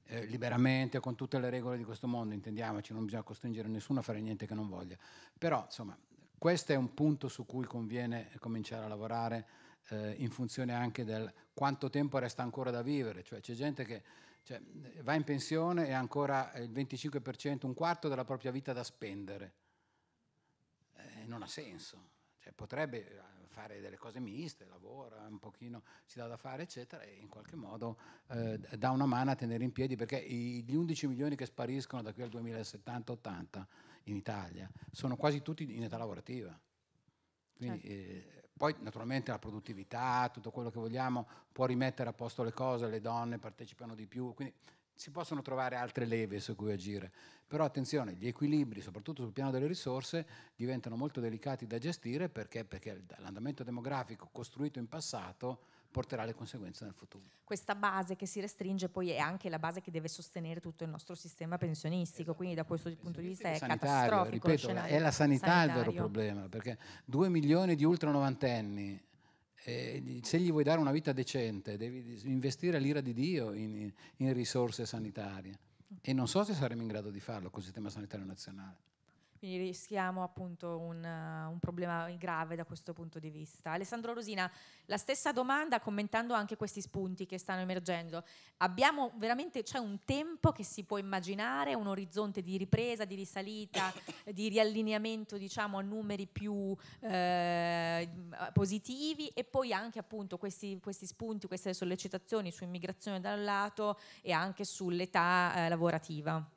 eh, liberamente, con tutte le regole di questo mondo, intendiamoci, non bisogna costringere nessuno a fare niente che non voglia. Però, insomma, questo è un punto su cui conviene cominciare a lavorare eh, in funzione anche del quanto tempo resta ancora da vivere, cioè c'è gente che cioè, va in pensione e ha ancora il 25%, un quarto della propria vita da spendere. Eh, non ha senso, cioè, potrebbe fare delle cose miste, lavora un pochino, si dà da fare, eccetera, e in qualche modo eh, dà una mano a tenere in piedi, perché gli 11 milioni che spariscono da qui al 2070-80 in Italia sono quasi tutti in età lavorativa. Quindi, certo. eh, poi naturalmente la produttività, tutto quello che vogliamo, può rimettere a posto le cose, le donne partecipano di più, quindi si possono trovare altre leve su cui agire, però attenzione, gli equilibri, soprattutto sul piano delle risorse, diventano molto delicati da gestire perché, perché l'andamento demografico costruito in passato porterà le conseguenze nel futuro. Questa base che si restringe poi è anche la base che deve sostenere tutto il nostro sistema pensionistico, esatto. quindi da questo punto di vista è esatto. Esatto. Esatto. catastrofico. Ripeto, è la sanità sanitario. il vero problema, perché due milioni di ultra novantenni eh, se gli vuoi dare una vita decente, devi investire l'ira di Dio in, in risorse sanitarie. E non so se saremo in grado di farlo col sistema sanitario nazionale quindi rischiamo appunto un, eh, un, problema grave da questo punto di vista. Alessandro Rosina, la stessa domanda commentando anche questi spunti che stanno emergendo. Abbiamo veramente, c'è un tempo che si può immaginare, un orizzonte di ripresa, di risalita, di riallineamento diciamo a numeri più eh, positivi e poi anche appunto questi, questi, spunti, queste sollecitazioni su immigrazione da un lato e anche sull'età eh, lavorativa.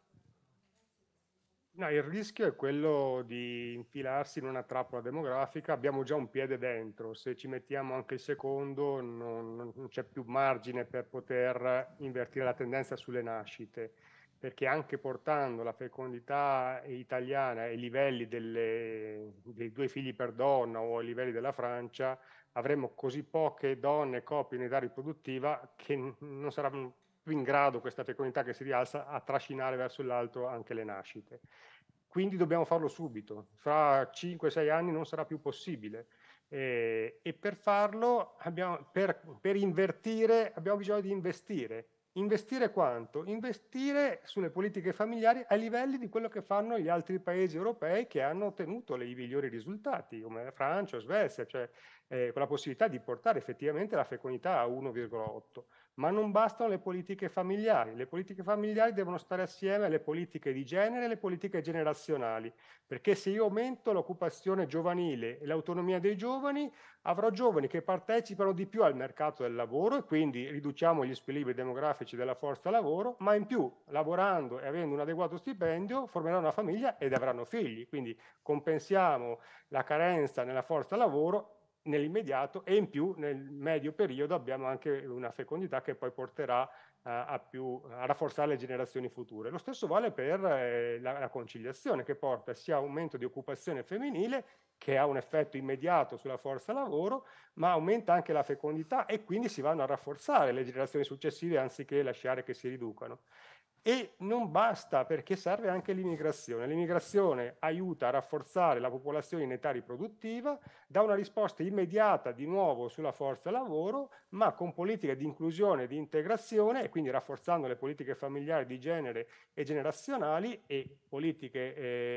No, il rischio è quello di infilarsi in una trappola demografica, abbiamo già un piede dentro, se ci mettiamo anche il secondo non, non c'è più margine per poter invertire la tendenza sulle nascite, perché anche portando la fecondità italiana ai livelli delle, dei due figli per donna o ai livelli della Francia, avremo così poche donne e coppie in età riproduttiva che non saranno in grado questa fecondità che si rialza a trascinare verso l'alto anche le nascite. Quindi dobbiamo farlo subito, fra 5-6 anni non sarà più possibile. Eh, e per farlo, abbiamo, per, per invertire, abbiamo bisogno di investire. Investire quanto? Investire sulle politiche familiari ai livelli di quello che fanno gli altri paesi europei che hanno ottenuto i migliori risultati, come Francia, Svezia, cioè eh, con la possibilità di portare effettivamente la fecondità a 1,8. Ma non bastano le politiche familiari, le politiche familiari devono stare assieme alle politiche di genere e alle politiche generazionali, perché se io aumento l'occupazione giovanile e l'autonomia dei giovani, avrò giovani che partecipano di più al mercato del lavoro e quindi riduciamo gli squilibri demografici della forza lavoro, ma in più, lavorando e avendo un adeguato stipendio, formeranno una famiglia ed avranno figli, quindi compensiamo la carenza nella forza lavoro nell'immediato e in più nel medio periodo abbiamo anche una fecondità che poi porterà eh, a, più, a, rafforzare le generazioni future. Lo stesso vale per eh, la, la, conciliazione che porta sia a aumento di occupazione femminile che ha un effetto immediato sulla forza lavoro, ma aumenta anche la fecondità e quindi si vanno a rafforzare le generazioni successive anziché lasciare che si riducano. E non basta perché serve anche l'immigrazione. L'immigrazione aiuta a rafforzare la popolazione in età riproduttiva, dà una risposta immediata di nuovo sulla forza lavoro, ma con politiche di inclusione e di integrazione e quindi rafforzando le politiche familiari di genere e generazionali e politiche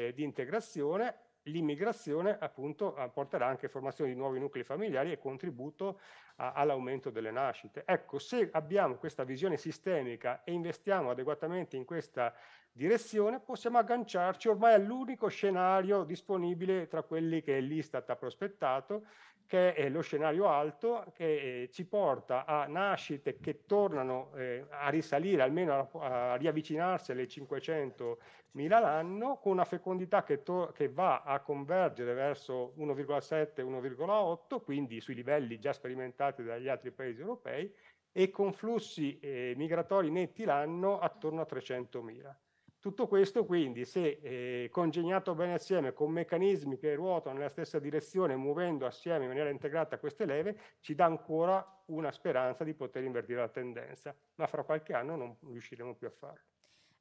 eh, di integrazione l'immigrazione appunto porterà anche formazione di nuovi nuclei familiari e contributo a, all'aumento delle nascite. Ecco, se abbiamo questa visione sistemica e investiamo adeguatamente in questa direzione, possiamo agganciarci ormai all'unico scenario disponibile tra quelli che l'Istat ha prospettato, che è lo scenario alto che eh, ci porta a nascite che tornano eh, a risalire, almeno a, a riavvicinarsi alle 500.000 l'anno, con una fecondità che, to- che va a convergere verso 1,7-1,8, quindi sui livelli già sperimentati dagli altri paesi europei, e con flussi eh, migratori netti l'anno attorno a 300.000. Tutto questo quindi, se eh, congegnato bene assieme con meccanismi che ruotano nella stessa direzione, muovendo assieme in maniera integrata queste leve, ci dà ancora una speranza di poter invertire la tendenza, ma fra qualche anno non riusciremo più a farlo.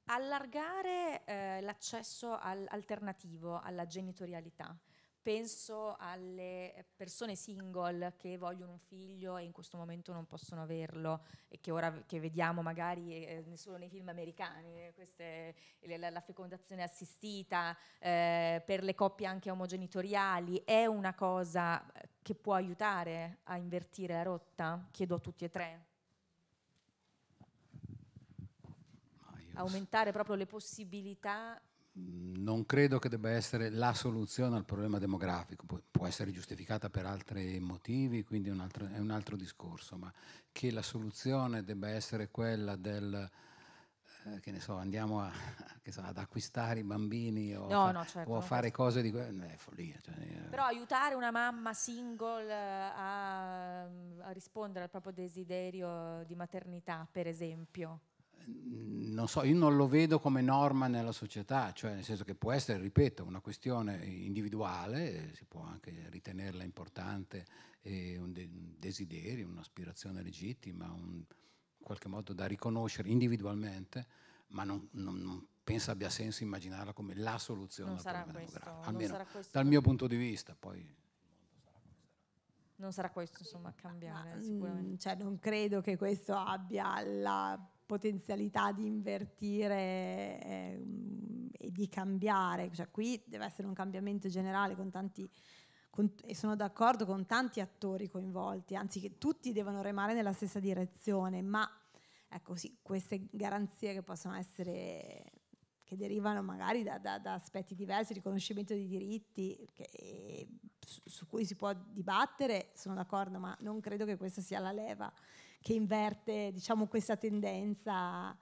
Allargare eh, l'accesso al alternativo alla genitorialità, penso alle eh, persone single che vogliono un figlio e in questo momento non possono averlo e che ora che vediamo magari eh, eh, solo nei film americani, eh, queste, la, la, fecondazione assistita eh, per le coppie anche omogenitoriali, è una cosa che può aiutare a invertire la rotta? Chiedo a tutti e tre. Aumentare proprio le possibilità non credo che debba essere la soluzione al problema demografico, può essere giustificata per altri motivi, quindi un altro, è un altro discorso, ma che la soluzione debba essere quella del eh, che ne so, andiamo a, so, ad acquistare i bambini o, no, fa, no, certo, o a fare cose di quello, è follia. Cioè, eh. Però aiutare una mamma single eh, a, a rispondere al proprio desiderio di maternità, per esempio non so, io non lo vedo come norma nella società, cioè nel senso che può essere, ripeto, una questione individuale, si può anche ritenerla importante, eh, un, de- un, desiderio, un'aspirazione legittima, un, in qualche modo da riconoscere individualmente, ma non, non, non penso abbia senso immaginarla come la soluzione non al problema questo, almeno dal mio punto di vista. Poi non sarà questo insomma a cambiare ma, sicuramente. Mm, cioè, non credo che questo abbia la potenzialità di invertire eh, e di cambiare, cioè qui deve essere un cambiamento generale con tanti con, e sono d'accordo con tanti attori coinvolti, anzi che tutti devono remare nella stessa direzione, ma ecco sì, queste garanzie che possono essere che derivano magari da, da, da aspetti diversi, riconoscimento di diritti che, su, su cui si può dibattere, sono d'accordo, ma non credo che questa sia la leva che inverte diciamo, questa tendenza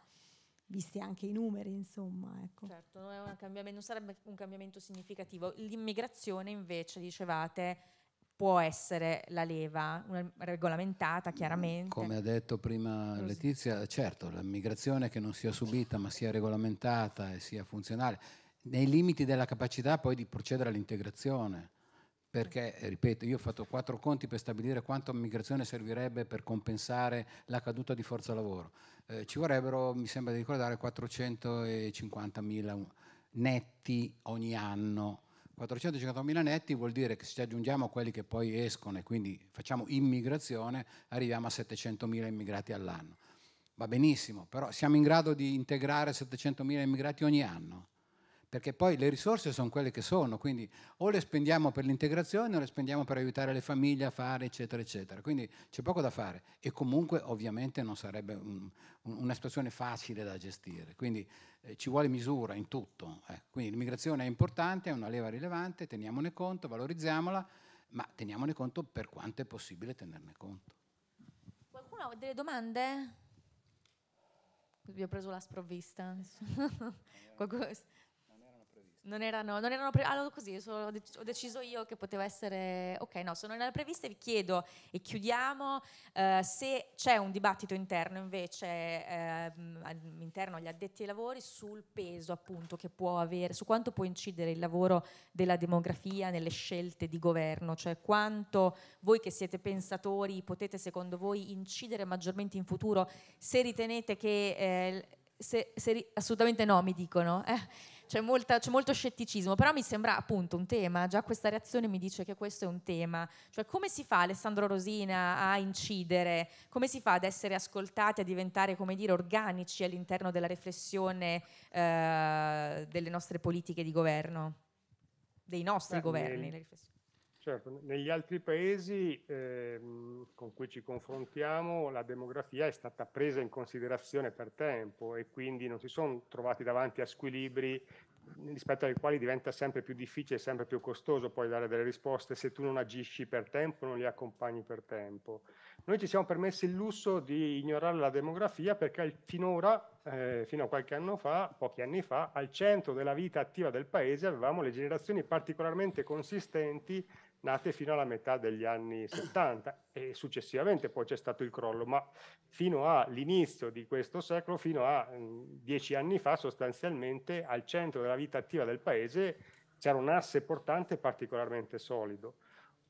visti anche i numeri, insomma. Ecco. Certo, non, non sarebbe un cambiamento significativo. L'immigrazione invece, dicevate, può essere la leva regolamentata chiaramente. Come ha detto prima Letizia, certo, l'immigrazione che non sia subita ma sia regolamentata e sia funzionale, nei limiti della capacità poi di procedere all'integrazione perché, ripeto, io ho fatto quattro conti per stabilire quanto migrazione servirebbe per compensare la caduta di forza lavoro. Eh, ci vorrebbero, mi sembra di ricordare, 450.000 netti ogni anno. 450.000 netti vuol dire che se ci aggiungiamo quelli che poi escono e quindi facciamo immigrazione, arriviamo a 700.000 immigrati all'anno. Va benissimo, però siamo in grado di integrare 700.000 immigrati ogni anno perché poi le risorse sono quelle che sono, quindi o le spendiamo per l'integrazione o le spendiamo per aiutare le famiglie a fare, eccetera, eccetera. Quindi c'è poco da fare e comunque ovviamente non sarebbe un, una situazione facile da gestire, quindi eh, ci vuole misura in tutto. Eh. Quindi l'immigrazione è importante, è una leva rilevante, teniamone conto, valorizziamola, ma teniamone conto per quanto è possibile tenerne conto. Qualcuno ha delle domande? Vi ho preso la sprovvista. Non erano, non erano pre- allora così, ho deciso io che poteva essere, ok no, se non erano previste vi chiedo e chiudiamo eh, se c'è un dibattito interno invece, eh, interno agli addetti ai lavori, sul peso appunto che può avere, su quanto può incidere il lavoro della demografia nelle scelte di governo, cioè quanto voi che siete pensatori potete secondo voi incidere maggiormente in futuro se ritenete che... Eh, se, se, assolutamente no, mi dicono. Eh c'è, molta, c'è, molto scetticismo, però mi sembra appunto un tema, già questa reazione mi dice che questo è un tema, cioè come si fa Alessandro Rosina a incidere, come si fa ad essere ascoltati, a diventare come dire organici all'interno della riflessione eh, delle nostre politiche di governo, dei nostri Beh, governi? Certo, negli altri paesi ehm, con cui ci confrontiamo la demografia è stata presa in considerazione per tempo e quindi non si sono trovati davanti a squilibri rispetto ai quali diventa sempre più difficile sempre più costoso poi dare delle risposte se tu non agisci per tempo, non li accompagni per tempo. Noi ci siamo permessi il lusso di ignorare la demografia perché finora, eh, fino a qualche anno fa, pochi anni fa, al centro della vita attiva del paese avevamo le generazioni particolarmente consistenti nate fino alla metà degli anni 70 e successivamente poi c'è stato il crollo, ma fino all'inizio di questo secolo, fino a mm, dieci anni fa sostanzialmente al centro della vita attiva del paese c'era un asse portante particolarmente solido.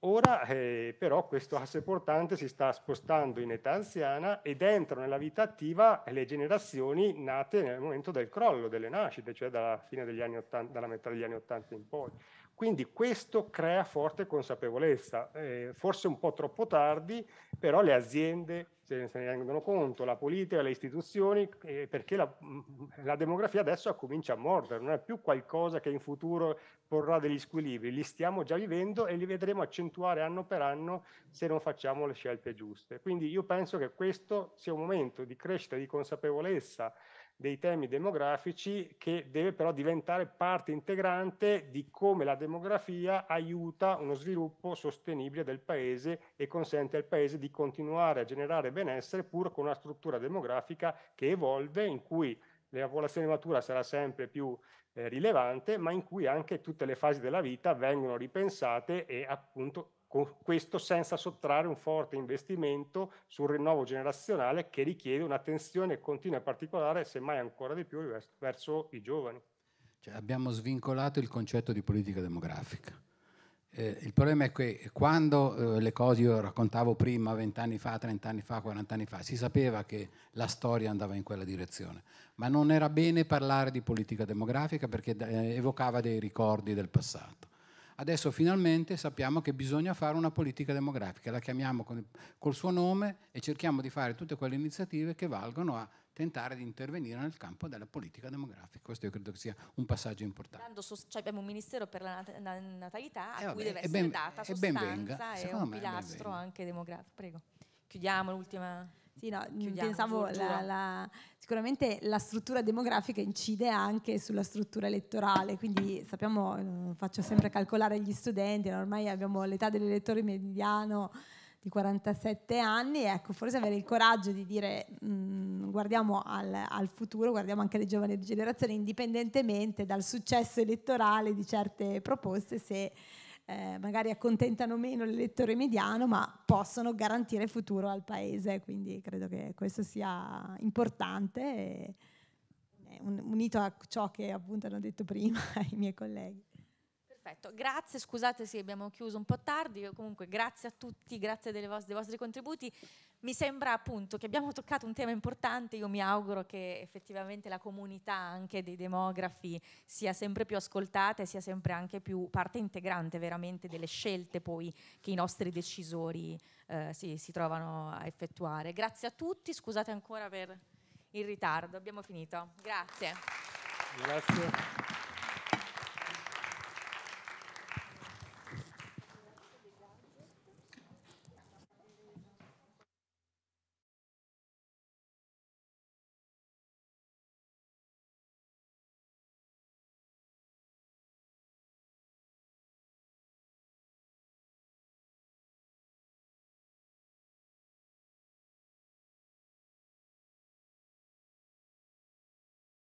Ora eh, però questo asse portante si sta spostando in età anziana ed entrano nella vita attiva le generazioni nate nel momento del crollo delle nascite, cioè dalla, fine degli anni 80, dalla metà degli anni 80 in poi. Quindi questo crea forte consapevolezza, eh, forse un po' troppo tardi, però le aziende se ne rendono conto, la politica, le istituzioni, eh, perché la, mm, la, demografia adesso comincia a mordere, non è più qualcosa che in futuro porrà degli squilibri, li stiamo già vivendo e li vedremo accentuare anno per anno se non facciamo le scelte giuste. Quindi io penso che questo sia un momento di crescita, di consapevolezza, dei temi demografici che deve però diventare parte integrante di come la demografia aiuta uno sviluppo sostenibile del paese e consente al paese di continuare a generare benessere pur con una struttura demografica che evolve, in cui la popolazione matura sarà sempre più eh, rilevante, ma in cui anche tutte le fasi della vita vengono ripensate e appunto questo senza sottrarre un forte investimento sul rinnovo generazionale che richiede un'attenzione continua e particolare, semmai ancora di più, verso i giovani. Cioè, abbiamo svincolato il concetto di politica demografica. Eh, il problema è che quando eh, le cose io raccontavo prima, vent'anni fa, trent'anni fa, quarant'anni fa, si sapeva che la storia andava in quella direzione, ma non era bene parlare di politica demografica perché eh, evocava dei ricordi del passato. Adesso finalmente sappiamo che bisogna fare una politica demografica, la chiamiamo con, col suo nome e cerchiamo di fare tutte quelle iniziative che valgono a tentare di intervenire nel campo della politica demografica. Questo io credo sia un passaggio importante. Cioè abbiamo un ministero per la natalità a eh, vabbè, cui deve essere ben, data sostanza e, ben venga. e un pilastro anche demografico. Prego. Chiudiamo l'ultima... Sì, no, mm, Chiudiamo, pensavo la, la, sicuramente la struttura demografica incide anche sulla struttura elettorale, quindi sappiamo, mm, faccio sempre calcolare gli studenti, ormai abbiamo l'età dell'elettore mediano di 47 anni, ecco, forse avere il coraggio di dire mh, mm, guardiamo al, al, futuro, guardiamo anche alle giovani generazioni indipendentemente dal successo elettorale di certe proposte, se eh, magari accontentano meno l'elettore mediano, ma possono garantire futuro al paese. Quindi credo che questo sia importante, unito a ciò che appunto hanno detto prima i miei colleghi. Perfetto, grazie, scusate se abbiamo chiuso un po' tardi, comunque grazie a tutti, grazie vostre, dei vostri contributi mi sembra appunto che abbiamo toccato un tema importante, io mi auguro che effettivamente la comunità anche dei demografi sia sempre più ascoltata e sia sempre anche più parte integrante veramente delle scelte poi che i nostri decisori eh, si, si trovano a effettuare. Grazie a tutti, scusate ancora per il ritardo, abbiamo finito. Grazie. Grazie.